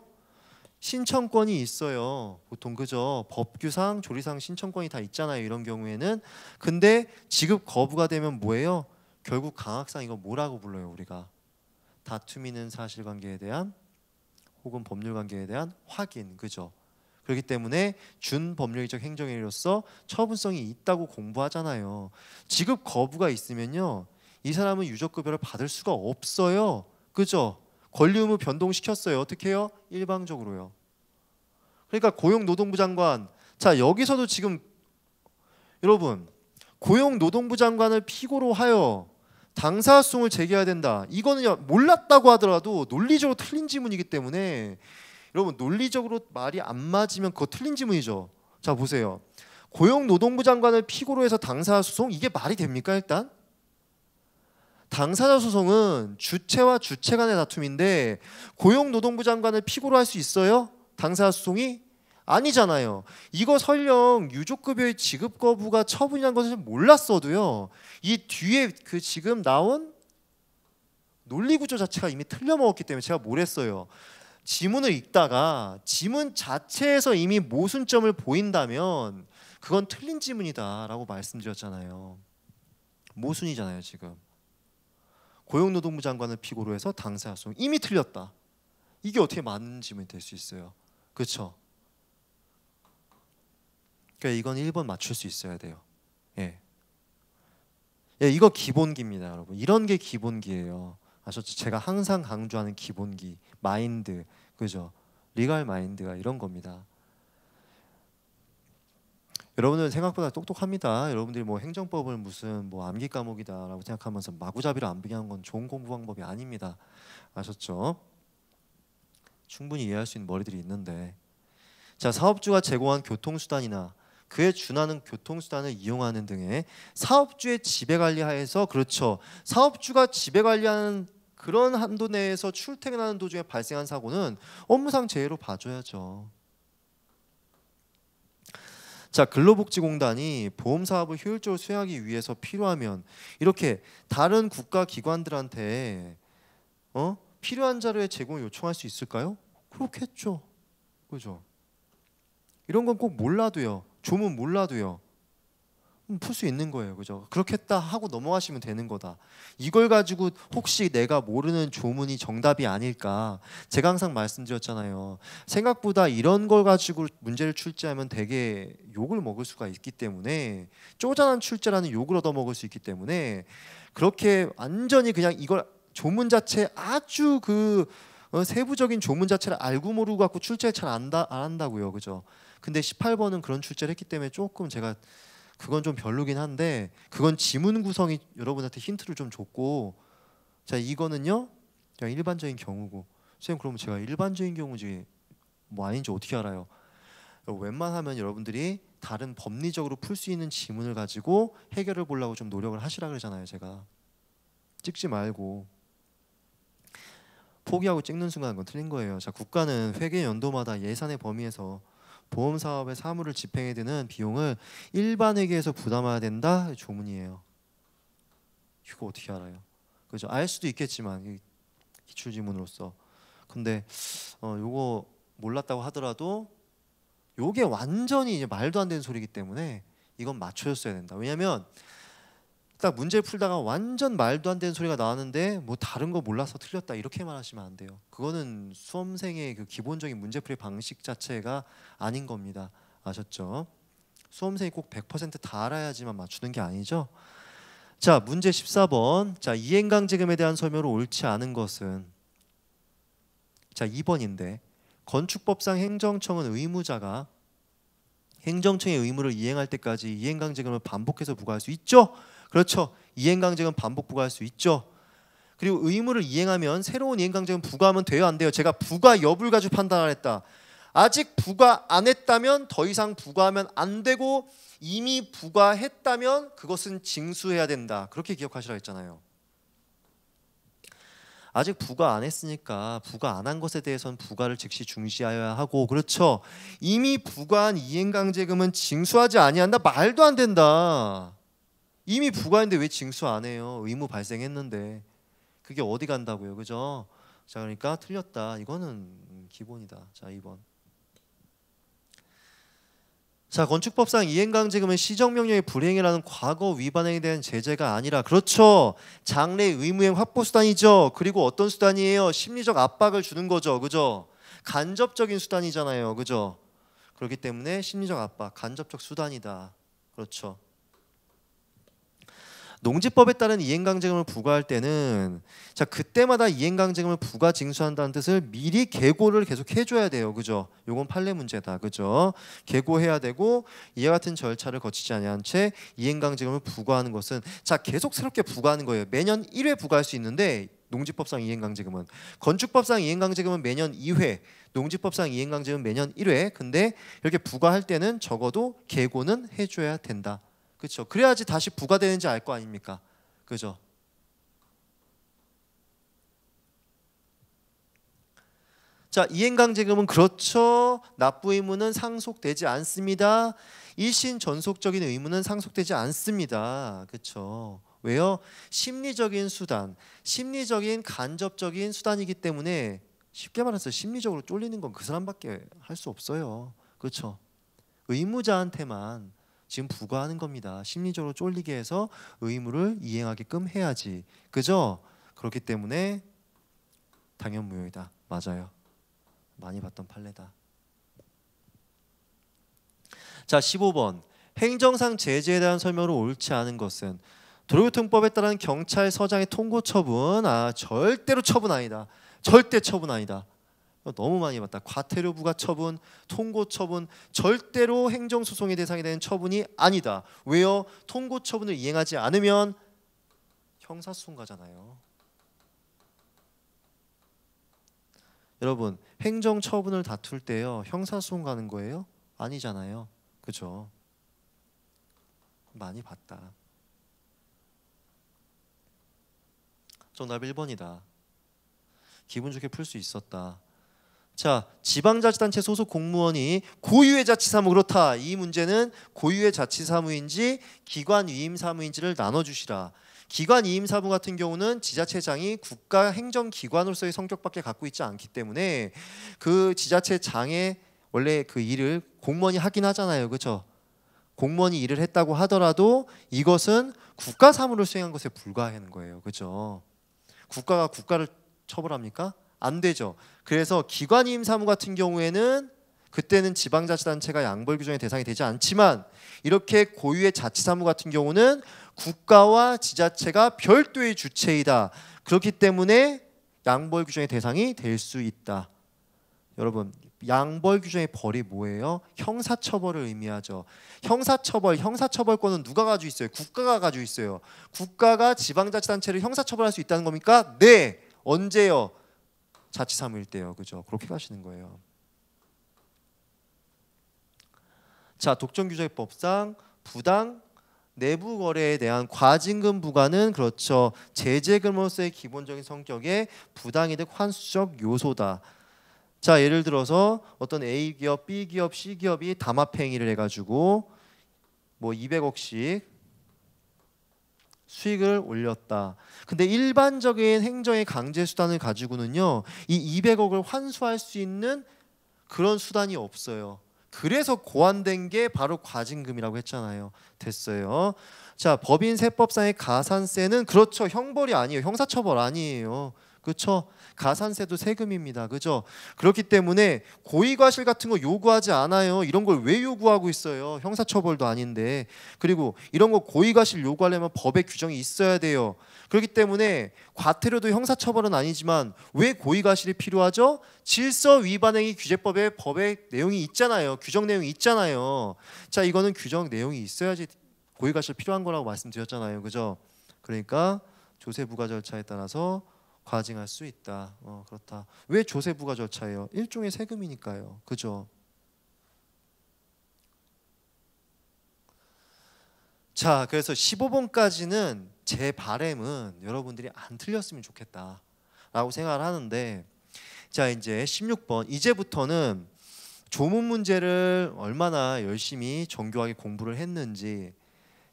신청권이 있어요. 보통 그죠? 법규상, 조리상 신청권이 다 있잖아요. 이런 경우에는 근데 지급 거부가 되면 뭐예요? 결국 강학상 이거 뭐라고 불러요 우리가? 다툼이는 사실관계에 대한 혹은 법률관계에 대한 확인 그죠? 그렇기 때문에 준법률적 행정행위로서 처분성이 있다고 공부하잖아요. 지급 거부가 있으면요. 이 사람은 유족급여를 받을 수가 없어요. 그죠? 권리 의무 변동시켰어요. 어떻게 해요? 일방적으로요. 그러니까 고용노동부 장관 자 여기서도 지금 여러분 고용노동부 장관을 피고로 하여 당사소송을 제기해야 된다. 이거는 몰랐다고 하더라도 논리적으로 틀린 지문이기 때문에 여러분 논리적으로 말이 안 맞으면 그거 틀린 지문이죠. 자 보세요. 고용노동부 장관을 피고로 해서 당사소송 이게 말이 됩니까 일단? 당사자 소송은 주체와 주체 간의 다툼인데 고용노동부 장관을 피고로 할 수 있어요? 당사자 소송이 아니잖아요. 이거 설령 유족급여의 지급 거부가 처분이란 것을 몰랐어도요. 이 뒤에 그 지금 나온 논리 구조 자체가 이미 틀려먹었기 때문에 제가 뭘 했어요. 지문을 읽다가 지문 자체에서 이미 모순점을 보인다면 그건 틀린 지문이다라고 말씀드렸잖아요. 모순이잖아요 지금. 고용노동부 장관을 피고로 해서 당사 소송 이미 틀렸다. 이게 어떻게 맞는 지문이 될 수 있어요. 그렇죠? 그러니까 이건 1번 맞출 수 있어야 돼요. 예. 예, 이거 기본기입니다, 여러분. 이런 게 기본기예요. 아셨죠? 제가 항상 강조하는 기본기, 마인드, 그죠? 리갈 마인드가 이런 겁니다. 여러분은 생각보다 똑똑합니다. 여러분들이 뭐 행정법을 무슨 뭐 암기 과목이다라고 생각하면서 마구잡이로 암기하는 건 좋은 공부 방법이 아닙니다. 아셨죠? 충분히 이해할 수 있는 머리들이 있는데 자 사업주가 제공한 교통수단이나 그에 준하는 교통수단을 이용하는 등의 사업주의 지배관리하에서 그렇죠 사업주가 지배관리하는 그런 한도 내에서 출퇴근하는 도중에 발생한 사고는 업무상 재해로 봐줘야죠 자 근로복지공단이 보험 사업을 효율적으로 수행하기 위해서 필요하면 이렇게 다른 국가 기관들한테 어 필요한 자료의 제공을 요청할 수 있을까요? 그렇겠죠, 그죠? 이런 건 꼭 몰라도요. 조문 몰라도요. 음, 풀수 있는 거예요. 그죠? 그렇겠다 하고 넘어가시면 되는 거다. 이걸 가지고 혹시 내가 모르는 조문이 정답이 아닐까. 제가 항상 말씀드렸잖아요. 생각보다 이런 걸 가지고 문제를 출제하면 되게 욕을 먹을 수가 있기 때문에 쪼잔한 출제라는 욕을 얻어먹을 수 있기 때문에 그렇게 완전히 그냥 이걸 조문 자체 아주 그 어, 세부적인 조문 자체를 알고 모르고 갖고 출제를 잘 안다, 안 한다고요. 그죠? 근데 18번은 그런 출제를 했기 때문에 조금 제가 그건 좀 별로긴 한데 그건 지문 구성이 여러분한테 힌트를 좀 줬고 자 이거는요 그냥 일반적인 경우고 선생님 그러면 제가 일반적인 경우지 뭐 아닌지 어떻게 알아요? 웬만하면 여러분들이 다른 법리적으로 풀 수 있는 지문을 가지고 해결을 보려고 좀 노력을 하시라 그러잖아요 제가 찍지 말고 포기하고 찍는 순간 그건 틀린 거예요 자 국가는 회계 연도마다 예산의 범위에서 보험 사업의 사무를 집행해 드는 비용을 일반 회계에서 부담해야 된다 조문이에요. 이거 어떻게 알아요? 그죠? 알 수도 있겠지만 기출 지문으로서. 근데 어 요거 몰랐다고 하더라도 요게 완전히 이제 말도 안 되는 소리이기 때문에 이건 맞춰줬어야 된다. 왜냐하 딱 문제 풀다가 완전 말도 안 되는 소리가 나왔는데 뭐 다른 거 몰라서 틀렸다 이렇게 말하시면 안 돼요. 그거는 수험생의 그 기본적인 문제 풀이 방식 자체가 아닌 겁니다. 아셨죠? 수험생이 꼭 100%다 알아야지만 맞추는 게 아니죠. 자, 문제 14번. 자, 이행강제금에 대한 설명으로 옳지 않은 것은 자, 2번인데 건축법상 행정청은 의무자가 행정청의 의무를 이행할 때까지 이행강제금을 반복해서 부과할 수 있죠. 그렇죠. 이행강제금 반복 부과할 수 있죠. 그리고 의무를 이행하면 새로운 이행강제금 부과하면 돼요 안 돼요? 제가 부과 여부를 가지고 판단을 했다. 아직 부과 안 했다면 더 이상 부과하면 안 되고 이미 부과했다면 그것은 징수해야 된다. 그렇게 기억하시라 고 했잖아요. 아직 부과 안 했으니까 부과 안 한 것에 대해서는 부과를 즉시 중시하여야 하고 그렇죠. 이미 부과한 이행강제금은 징수하지 아니한다. 말도 안 된다. 이미 부과했는데 왜 징수 안 해요? 의무 발생했는데 그게 어디 간다고요, 그죠? 자 그러니까 틀렸다. 이거는 기본이다. 자 2번. 자 건축법상 이행강제금은 시정명령의 불행이라는 과거 위반에 대한 제재가 아니라 그렇죠 장래 의무행 확보 수단이죠 그리고 어떤 수단이에요 심리적 압박을 주는 거죠 그죠 간접적인 수단이잖아요 그죠 그렇기 때문에 심리적 압박 간접적 수단이다 그렇죠 농지법에 따른 이행강제금을 부과할 때는 자 그때마다 이행강제금을 부과 징수한다는 뜻을 미리 계고를 계속 해줘야 돼요 그죠 요건 판례 문제다 그죠 계고해야 되고 이와 같은 절차를 거치지 아니한 채 이행강제금을 부과하는 것은 자 계속 새롭게 부과하는 거예요 매년 1회 부과할 수 있는데 농지법상 이행강제금은 건축법상 이행강제금은 매년 2회 농지법상 이행강제금은 매년 1회 근데 이렇게 부과할 때는 적어도 계고는 해줘야 된다 그렇죠. 그래야지 다시 부과 되는지 알 거 아닙니까? 그죠? 자, 이행강제금은 그렇죠. 납부 의무는 상속되지 않습니다. 일신 전속적인 의무는 상속되지 않습니다. 그렇죠. 왜요? 심리적인 수단, 심리적인 간접적인 수단이기 때문에 쉽게 말해서 심리적으로 쫄리는 건 그 사람밖에 할 수 없어요. 그렇죠. 의무자한테만 지금 부과하는 겁니다. 심리적으로 쫄리게 해서 의무를 이행하게끔 해야지. 그죠? 그렇기 때문에 당연 무효이다. 맞아요. 많이 봤던 판례다. 자, 15번. 행정상 제재에 대한 설명으로 옳지 않은 것은 도로교통법에 따른 경찰서장의 통고 처분 아 절대로 처분 아니다. 절대 처분 아니다. 너무 많이 봤다 과태료 부과 처분, 통고 처분 절대로 행정 소송의 대상이 되는 처분이 아니다. 왜요? 통고 처분을 이행하지 않으면 형사 소송 가잖아요. 여러분, 행정 처분을 다툴 때요. 형사 소송 가는 거예요? 아니잖아요. 그죠? 많이 봤다. 정답 1번이다. 기분 좋게 풀 수 있었다. 자, 지방자치단체 소속 공무원이 고유의 자치사무 그렇다. 이 문제는 고유의 자치사무인지 기관 위임 사무인지를 나눠 주시라. 기관 위임 사무 같은 경우는 지자체장이 국가 행정기관으로서의 성격밖에 갖고 있지 않기 때문에 그 지자체장의 원래 그 일을 공무원이 하긴 하잖아요. 그렇죠? 공무원이 일을 했다고 하더라도 이것은 국가 사무를 수행한 것에 불과하는 거예요. 그렇죠? 국가가 국가를 처벌합니까? 안 되죠. 그래서 기관임 사무 같은 경우에는 그때는 지방자치단체가 양벌 규정의 대상이 되지 않지만 이렇게 고유의 자치사무 같은 경우는 국가와 지자체가 별도의 주체이다. 그렇기 때문에 양벌 규정의 대상이 될 수 있다. 여러분 양벌 규정의 벌이 뭐예요? 형사처벌을 의미하죠. 형사처벌, 형사처벌권은 누가 가지고 있어요? 국가가 가지고 있어요. 국가가 지방자치단체를 형사처벌할 수 있다는 겁니까? 네. 언제요? 자치 사무일 때요. 그죠? 그렇게 가시는 거예요. 자, 독점 규제법상 부당 내부 거래에 대한 과징금 부과는 그렇죠. 제재금으로서의 기본적인 성격의 부당이득 환수적 요소다. 자, 예를 들어서 어떤 A 기업, B 기업, C 기업이 담합 행위를 해 가지고 뭐 200억씩 수익을 올렸다. 근데 일반적인 행정의 강제 수단을 가지고는요. 이 200억을 환수할 수 있는 그런 수단이 없어요. 그래서 고안된 게 바로 과징금이라고 했잖아요. 됐어요. 자, 법인세법상의 가산세는 그렇죠. 형벌이 아니에요. 형사처벌 아니에요. 그렇죠? 가산세도 세금입니다. 그죠? 그렇기 때문에 고의과실 같은 거 요구하지 않아요. 이런 걸 왜 요구하고 있어요? 형사처벌도 아닌데. 그리고 이런 거 고의과실 요구하려면 법에 규정이 있어야 돼요. 그렇기 때문에 과태료도 형사처벌은 아니지만 왜 고의과실이 필요하죠? 질서 위반행위 규제법에 법의 내용이 있잖아요. 규정 내용이 있잖아요. 자, 이거는 규정 내용이 있어야지 고의과실 필요한 거라고 말씀드렸잖아요. 그죠? 그러니까 조세 부과 절차에 따라서 과징할 수 있다. 어, 그렇다. 왜 조세 부과 절차예요? 일종의 세금이니까요. 그죠? 자, 그래서 15번까지는 제 바램은 여러분들이 안 틀렸으면 좋겠다. 라고 생각을 하는데 자, 이제 16번. 이제부터는 조문 문제를 얼마나 열심히 정교하게 공부를 했는지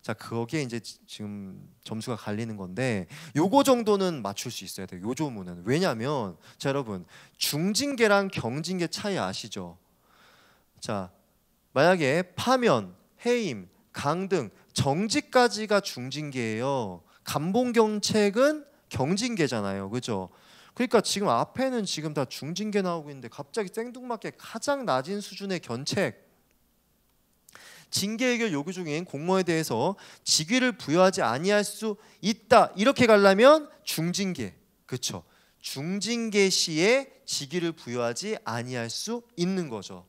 자, 거기에 이제 지금 점수가 갈리는 건데 요거 정도는 맞출 수 있어야 돼요. 요 조문은. 왜냐면 하 자, 여러분, 중징계랑 경징계 차이 아시죠? 자, 만약에 파면, 해임, 강등, 정지까지가 중징계예요. 감봉경책은 경징계잖아요. 그죠? 그러니까 지금 앞에는 지금 다 중징계 나오고 있는데 갑자기 생뚱맞게 가장 낮은 수준의 견책 징계 해결 요구 중인 공무원에 대해서 직위를 부여하지 아니할 수 있다. 이렇게 가려면 중징계. 그렇죠. 중징계 시에 직위를 부여하지 아니할 수 있는 거죠.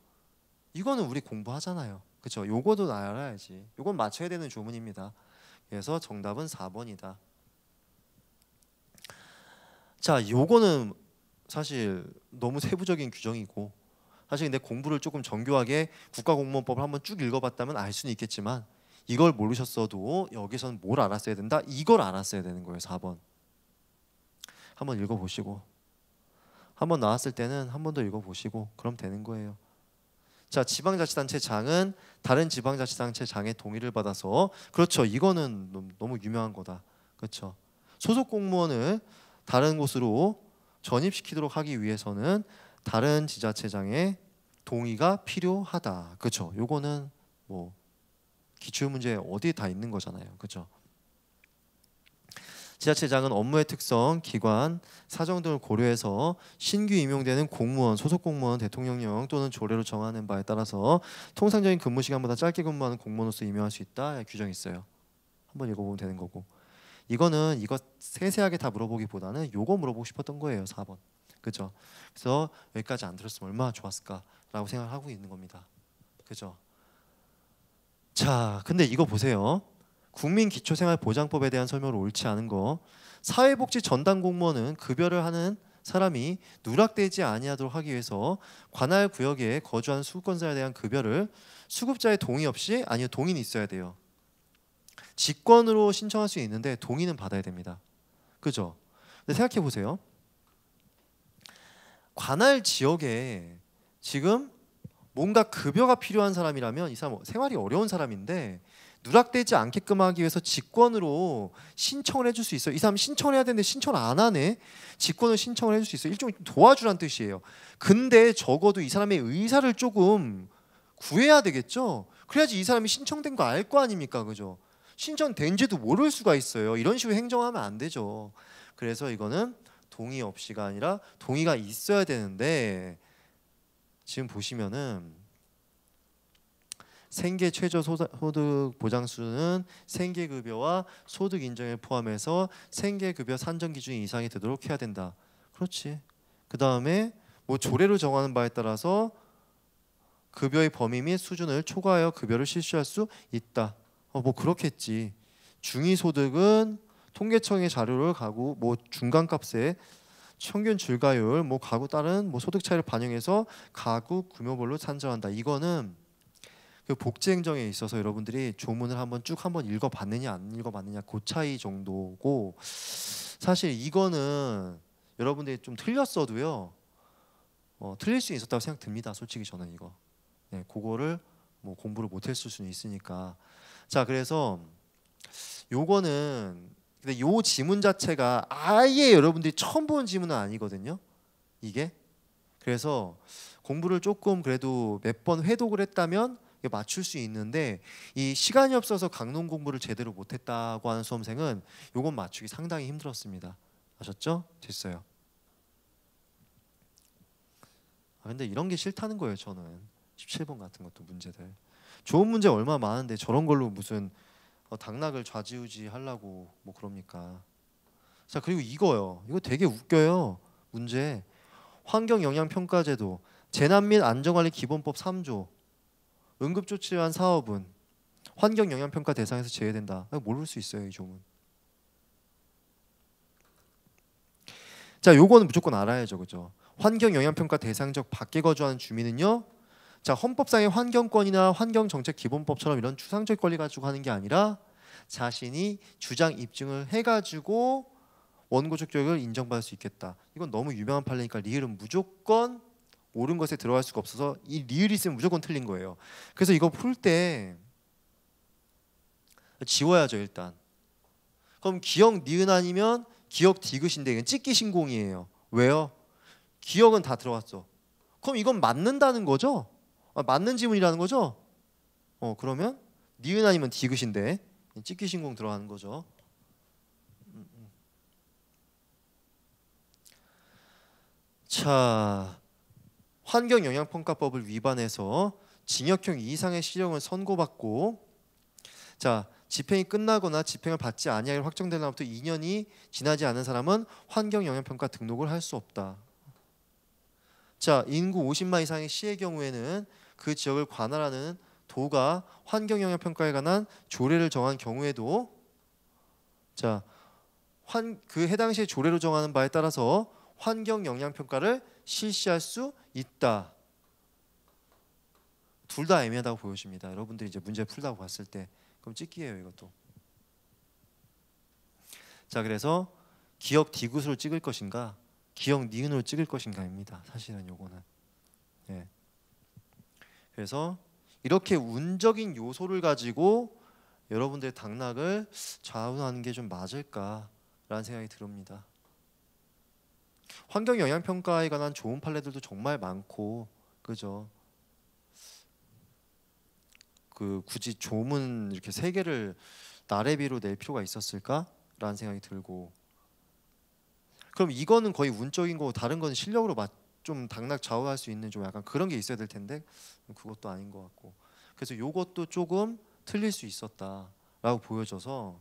이거는 우리 공부하잖아요. 그렇죠. 요거도 알아야지. 요건 맞춰야 되는 조문입니다. 그래서 정답은 4번이다. 자, 요거는 사실 너무 세부적인 규정이고 사실 근데 공부를 조금 정교하게 국가공무원법을 한번 쭉 읽어봤다면 알 수는 있겠지만 이걸 모르셨어도 여기서는 뭘 알았어야 된다? 이걸 알았어야 되는 거예요. 4번. 한번 읽어보시고 한번 나왔을 때는 한 번 더 읽어보시고 그럼 되는 거예요. 자 지방자치단체 장은 다른 지방자치단체 장의 동의를 받아서 그렇죠. 이거는 너무 유명한 거다. 그렇죠. 소속 공무원을 다른 곳으로 전입시키도록 하기 위해서는 다른 지자체장의 동의가 필요하다. 그렇죠? 요거는 뭐 기출 문제 어디에 다 있는 거잖아요. 그렇죠? 지자체장은 업무의 특성, 기관, 사정 등을 고려해서 신규 임용되는 공무원, 소속 공무원, 대통령령 또는 조례로 정하는 바에 따라서 통상적인 근무 시간보다 짧게 근무하는 공무원으로서 임명할 수 있다 규정이 있어요. 한번 읽어보면 되는 거고 이거는 이거 세세하게 다 물어보기보다는 요거 물어보고 싶었던 거예요. 4번. 그죠? 그래서 여기까지 안 들었으면 얼마나 좋았을까라고 생각하고 을 있는 겁니다. 그죠? 자, 근데 이거 보세요. 국민 기초생활보장법에 대한 설명으 옳지 않은 거. 사회복지 전담 공무원은 급여를 하는 사람이 누락되지 아니하도록 하기 위해서 관할 구역에 거주한 수급권자에 대한 급여를 수급자의 동의 없이 아니요 동의는 있어야 돼요. 직권으로 신청할 수 있는데 동의는 받아야 됩니다. 그죠? 근데 생각해 보세요. 관할 지역에 지금 뭔가 급여가 필요한 사람이라면 이 사람 생활이 어려운 사람인데 누락되지 않게끔 하기 위해서 직권으로 신청을 해줄 수 있어요. 이 사람 신청을 해야 되는데 신청을 안 하네. 직권을 신청을 해줄 수 있어요. 일종의 도와주란 뜻이에요. 근데 적어도 이 사람의 의사를 조금 구해야 되겠죠. 그래야지 이 사람이 신청된 거 알 거 아닙니까, 그죠? 신청된지도 모를 수가 있어요. 이런 식으로 행정하면 안 되죠. 그래서 이거는 동의 없이가 아니라 동의가 있어야 되는데 지금 보시면은 생계 최저 소득 보장수는 생계 급여와 소득 인정에 포함해서 생계 급여 산정 기준 이상이 되도록 해야 된다. 그렇지. 그 다음에 뭐 조례로 정하는 바에 따라서 급여의 범위 및 수준을 초과하여 급여를 실시할 수 있다. 어, 뭐 그렇겠지. 중위소득은 통계청의 자료를 가고뭐 중간 값에 평균 줄가율 뭐 가구 다른 뭐 소득 차이를 반영해서 가구 구매별로 산정한다. 이거는 그 복지 행정에 있어서 여러분들이 조문을 한번 쭉 한번 읽어 봤느냐 안 읽어 봤느냐 그 차이 정도고 사실 이거는 여러분들이 좀 틀렸어도요. 어, 틀릴 수 있었다고 생각됩니다. 솔직히 저는 이거. 네, 그거를 뭐 공부를 못 했을 수는 있으니까. 자, 그래서 요거는 근데 요 지문 자체가 아예 여러분들이 처음 본 지문은 아니거든요. 이게 그래서 공부를 조금 그래도 몇 번 회독을 했다면 맞출 수 있는데 이 시간이 없어서 강론 공부를 제대로 못했다고 하는 수험생은 요건 맞추기 상당히 힘들었습니다. 아셨죠? 됐어요. 아 근데 이런 게 싫다는 거예요. 저는 17번 같은 것도 문제들. 좋은 문제 얼마 많은데 저런 걸로 무슨 어, 당락을 좌지우지 하려고 뭐 그럽니까? 자 그리고 이거요. 이거 되게 웃겨요. 문제 환경 영향 평가제도 재난 및 안전관리 기본법 3조 응급조치한 사업은 환경 영향 평가 대상에서 제외된다. 모를 수 있어요 이 조문. 자 요거는 무조건 알아야죠, 그죠? 환경 영향 평가 대상적 밖에 거주하는 주민은요 자 헌법상의 환경권이나 환경정책기본법처럼 이런 추상적 권리 가지고 하는 게 아니라 자신이 주장 입증을 해가지고 원고적 교육을 인정받을 수 있겠다. 이건 너무 유명한 판례니까 리을은 무조건 옳은 것에 들어갈 수가 없어서 이 리을이 있으면 무조건 틀린 거예요. 그래서 이거 풀 때 지워야죠 일단. 그럼 기억 니은 아니면 기억 디귿인데 이건 찍기 신공이에요. 왜요? 기억은 다 들어갔어. 그럼 이건 맞는다는 거죠? 아, 맞는 지문이라는 거죠? 어 그러면 니은 아니면 디귿인데 찍기 신공 들어가는 거죠. 음, 음. 자 환경 영향 평가법을 위반해서 징역형 이상의 실형을 선고받고 자 집행이 끝나거나 집행을 받지 아니하기로 확정된 날부터 2년이 지나지 않은 사람은 환경 영향 평가 등록을 할 수 없다. 자 인구 50만 이상의 시의 경우에는 그 지역을 관할하는 도가 환경 영향 평가에 관한 조례를 정한 경우에도 자, 환그 해당 시의 조례로 정하는 바에 따라서 환경 영향 평가를 실시할 수 있다. 둘 다 애매하다고 보여집니다. 여러분들이 이제 문제 풀다고 봤을 때 그럼 찍기예요, 이것도. 자, 그래서 기억 디귿으로 찍을 것인가, 기억 니은으로 찍을 것인가입니다. 사실은 요거는. 예. 그래서 이렇게 운적인 요소를 가지고 여러분들의 당락을 좌우하는 게 좀 맞을까라는 생각이 듭니다. 환경 영향 평가에 관한 좋은 판례들도 정말 많고 그죠. 그 굳이 조문 이렇게 세 개를 나래비로 낼 필요가 있었을까라는 생각이 들고 그럼 이거는 거의 운적인 거고 다른 건 실력으로 맞좀 당락 좌우할 수 있는 좀 약간 그런 게 있어야 될 텐데 그것도 아닌 것 같고 그래서 요것도 조금 틀릴 수 있었다라고 보여져서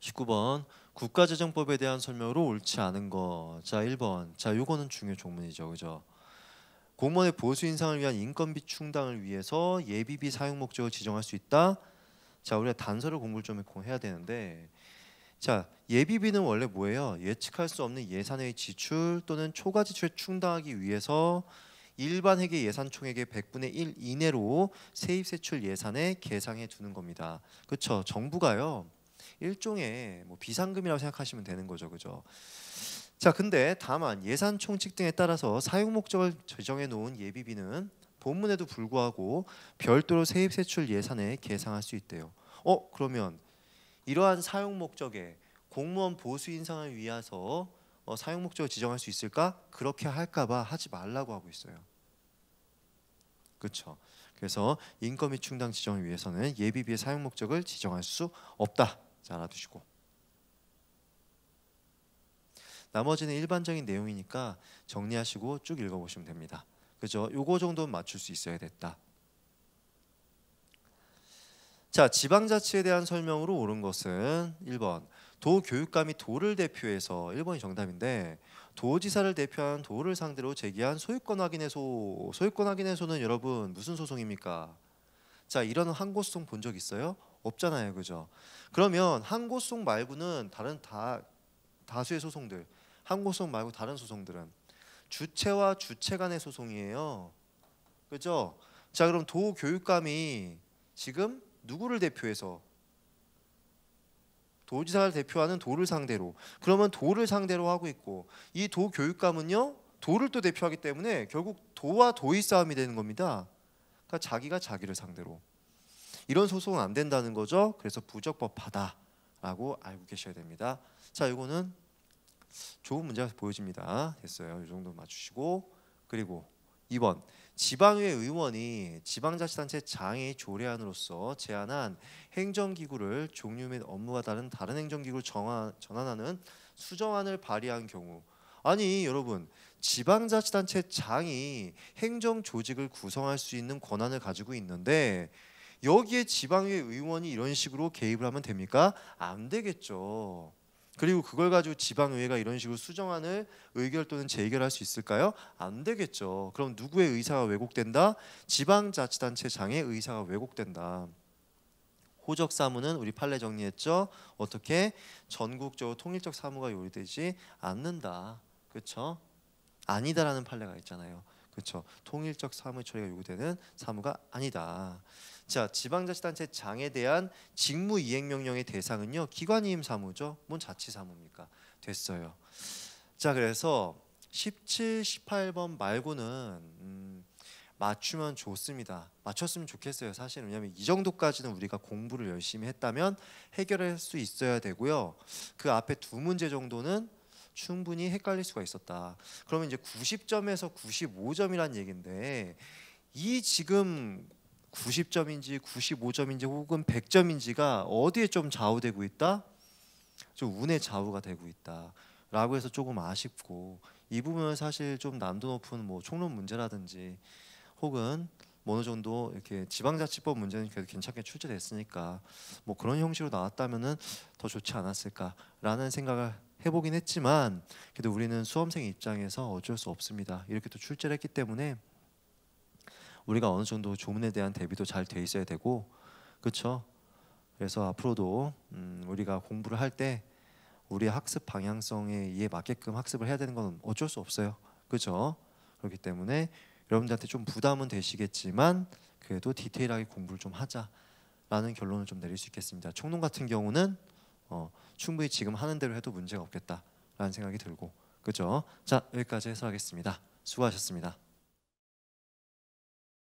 19번 국가재정법에 대한 설명으로 옳지 않은 거. 자, 1번. 자, 요거는 중요 종문이죠 그죠? 공무원의 보수 인상을 위한 인건비 충당을 위해서 예비비 사용 목적을 지정할 수 있다. 자, 우리가 단서를 공부를 좀 해야 되는데 자, 예비비는 원래 뭐예요? 예측할 수 없는 예산의 지출 또는 초과 지출 충당하기 위해서 일반 회계 예산 총액의 100분의 1 이내로 세입 세출 예산에 계상해 두는 겁니다. 그렇죠? 정부가요. 일종의 뭐 비상금이라고 생각하시면 되는 거죠. 그죠? 자, 근데 다만 예산 총칙 등에 따라서 사용 목적을 제정해 놓은 예비비는 본문에도 불구하고 별도로 세입 세출 예산에 계상할 수 있대요. 어, 그러면 이러한 사용 목적에 공무원 보수 인상을 위해서 어, 사용 목적을 지정할 수 있을까? 그렇게 할까봐 하지 말라고 하고 있어요. 그렇죠. 그래서 인건비 충당 지정을 위해서는 예비비의 사용 목적을 지정할 수 없다. 자, 알아두시고. 나머지는 일반적인 내용이니까 정리하시고 쭉 읽어보시면 됩니다. 그죠? 요거 정도는 맞출 수 있어야 됐다. 자, 지방자치에 대한 설명으로 옳은 것은 1번 도교육감이 도를 대표해서 1번이 정답인데 도지사를 대표한 도를 상대로 제기한 소유권 확인 해소 소유권 확인 해소는 여러분 무슨 소송입니까? 자 이런 항고소송 본 적 있어요? 없잖아요 그죠? 그러면 항고소송 말고는 다른 다 다수의 소송들 항고소송 말고 다른 소송들은 주체와 주체 간의 소송이에요 그죠? 자 그럼 도교육감이 지금 누구를 대표해서 도지사를 대표하는 도를 상대로 그러면 도를 상대로 하고 있고 이 도 교육감은요 도를 또 대표하기 때문에 결국 도와 도의 싸움이 되는 겁니다. 그러니까 자기가 자기를 상대로 이런 소송은 안 된다는 거죠. 그래서 부적법하다라고 알고 계셔야 됩니다. 자 이거는 좋은 문제가 보여집니다. 됐어요. 이 정도 맞추시고 그리고 2번 지방의 의원이 지방자치단체 장의 조례안으로서 제안한 행정기구를 종류 및 업무와 다른 다른 행정기구를 정하, 전환하는 수정안을 발의한 경우 아니 여러분 지방자치단체 장이 행정조직을 구성할 수 있는 권한을 가지고 있는데 여기에 지방의 의원이 이런 식으로 개입을 하면 됩니까? 안 되겠죠. 그리고 그걸 가지고 지방의회가 이런 식으로 수정안을 의결 또는 재의결할 수 있을까요? 안 되겠죠. 그럼 누구의 의사가 왜곡된다? 지방자치단체 장의 의사가 왜곡된다. 호적 사무는 우리 판례 정리했죠. 어떻게 전국적으로 통일적 사무가 요리되지 않는다. 그렇죠? 아니다라는 판례가 있잖아요. 그렇죠? 통일적 사무 처리가 요구되는 사무가 아니다. 자, 지방자치단체 장에 대한 직무이행명령의 대상은요. 기관임 이 사무죠. 뭔 자치 사무입니까? 됐어요. 자, 그래서 17, 18번 말고는 음, 맞추면 좋습니다. 맞췄으면 좋겠어요. 사실 왜냐하면 이 정도까지는 우리가 공부를 열심히 했다면 해결할 수 있어야 되고요. 그 앞에 두 문제 정도는 충분히 헷갈릴 수가 있었다. 그러면 이제 90점에서 95점이란 얘긴데 이 지금 90점인지 95점인지 혹은 100점인지가 어디에 좀 좌우되고 있다? 좀 운의 좌우가 되고 있다. 라고 해서 조금 아쉽고 이부분은 사실 좀 난도 높은 뭐 총론 문제라든지 혹은 뭐 어느 정도 이렇게 지방자치법 문제는 그래도 괜찮게 출제됐으니까 뭐 그런 형식으로 나왔다면은 더 좋지 않았을까라는 생각을 해보긴 했지만 그래도 우리는 수험생 입장에서 어쩔 수 없습니다. 이렇게 또 출제를 했기 때문에 우리가 어느 정도 조문에 대한 대비도 잘 돼 있어야 되고 그렇죠. 그래서 앞으로도 음, 우리가 공부를 할 때 우리의 학습 방향성에 이에 맞게끔 학습을 해야 되는 건 어쩔 수 없어요. 그렇죠. 그렇기 때문에 여러분들한테 좀 부담은 되시겠지만 그래도 디테일하게 공부를 좀 하자라는 결론을 좀 내릴 수 있겠습니다. 총론 같은 경우는 어, 충분히 지금 하는 대로 해도 문제가 없겠다라는 생각이 들고 그죠? 렇자 여기까지 해설하겠습니다. 수고하셨습니다.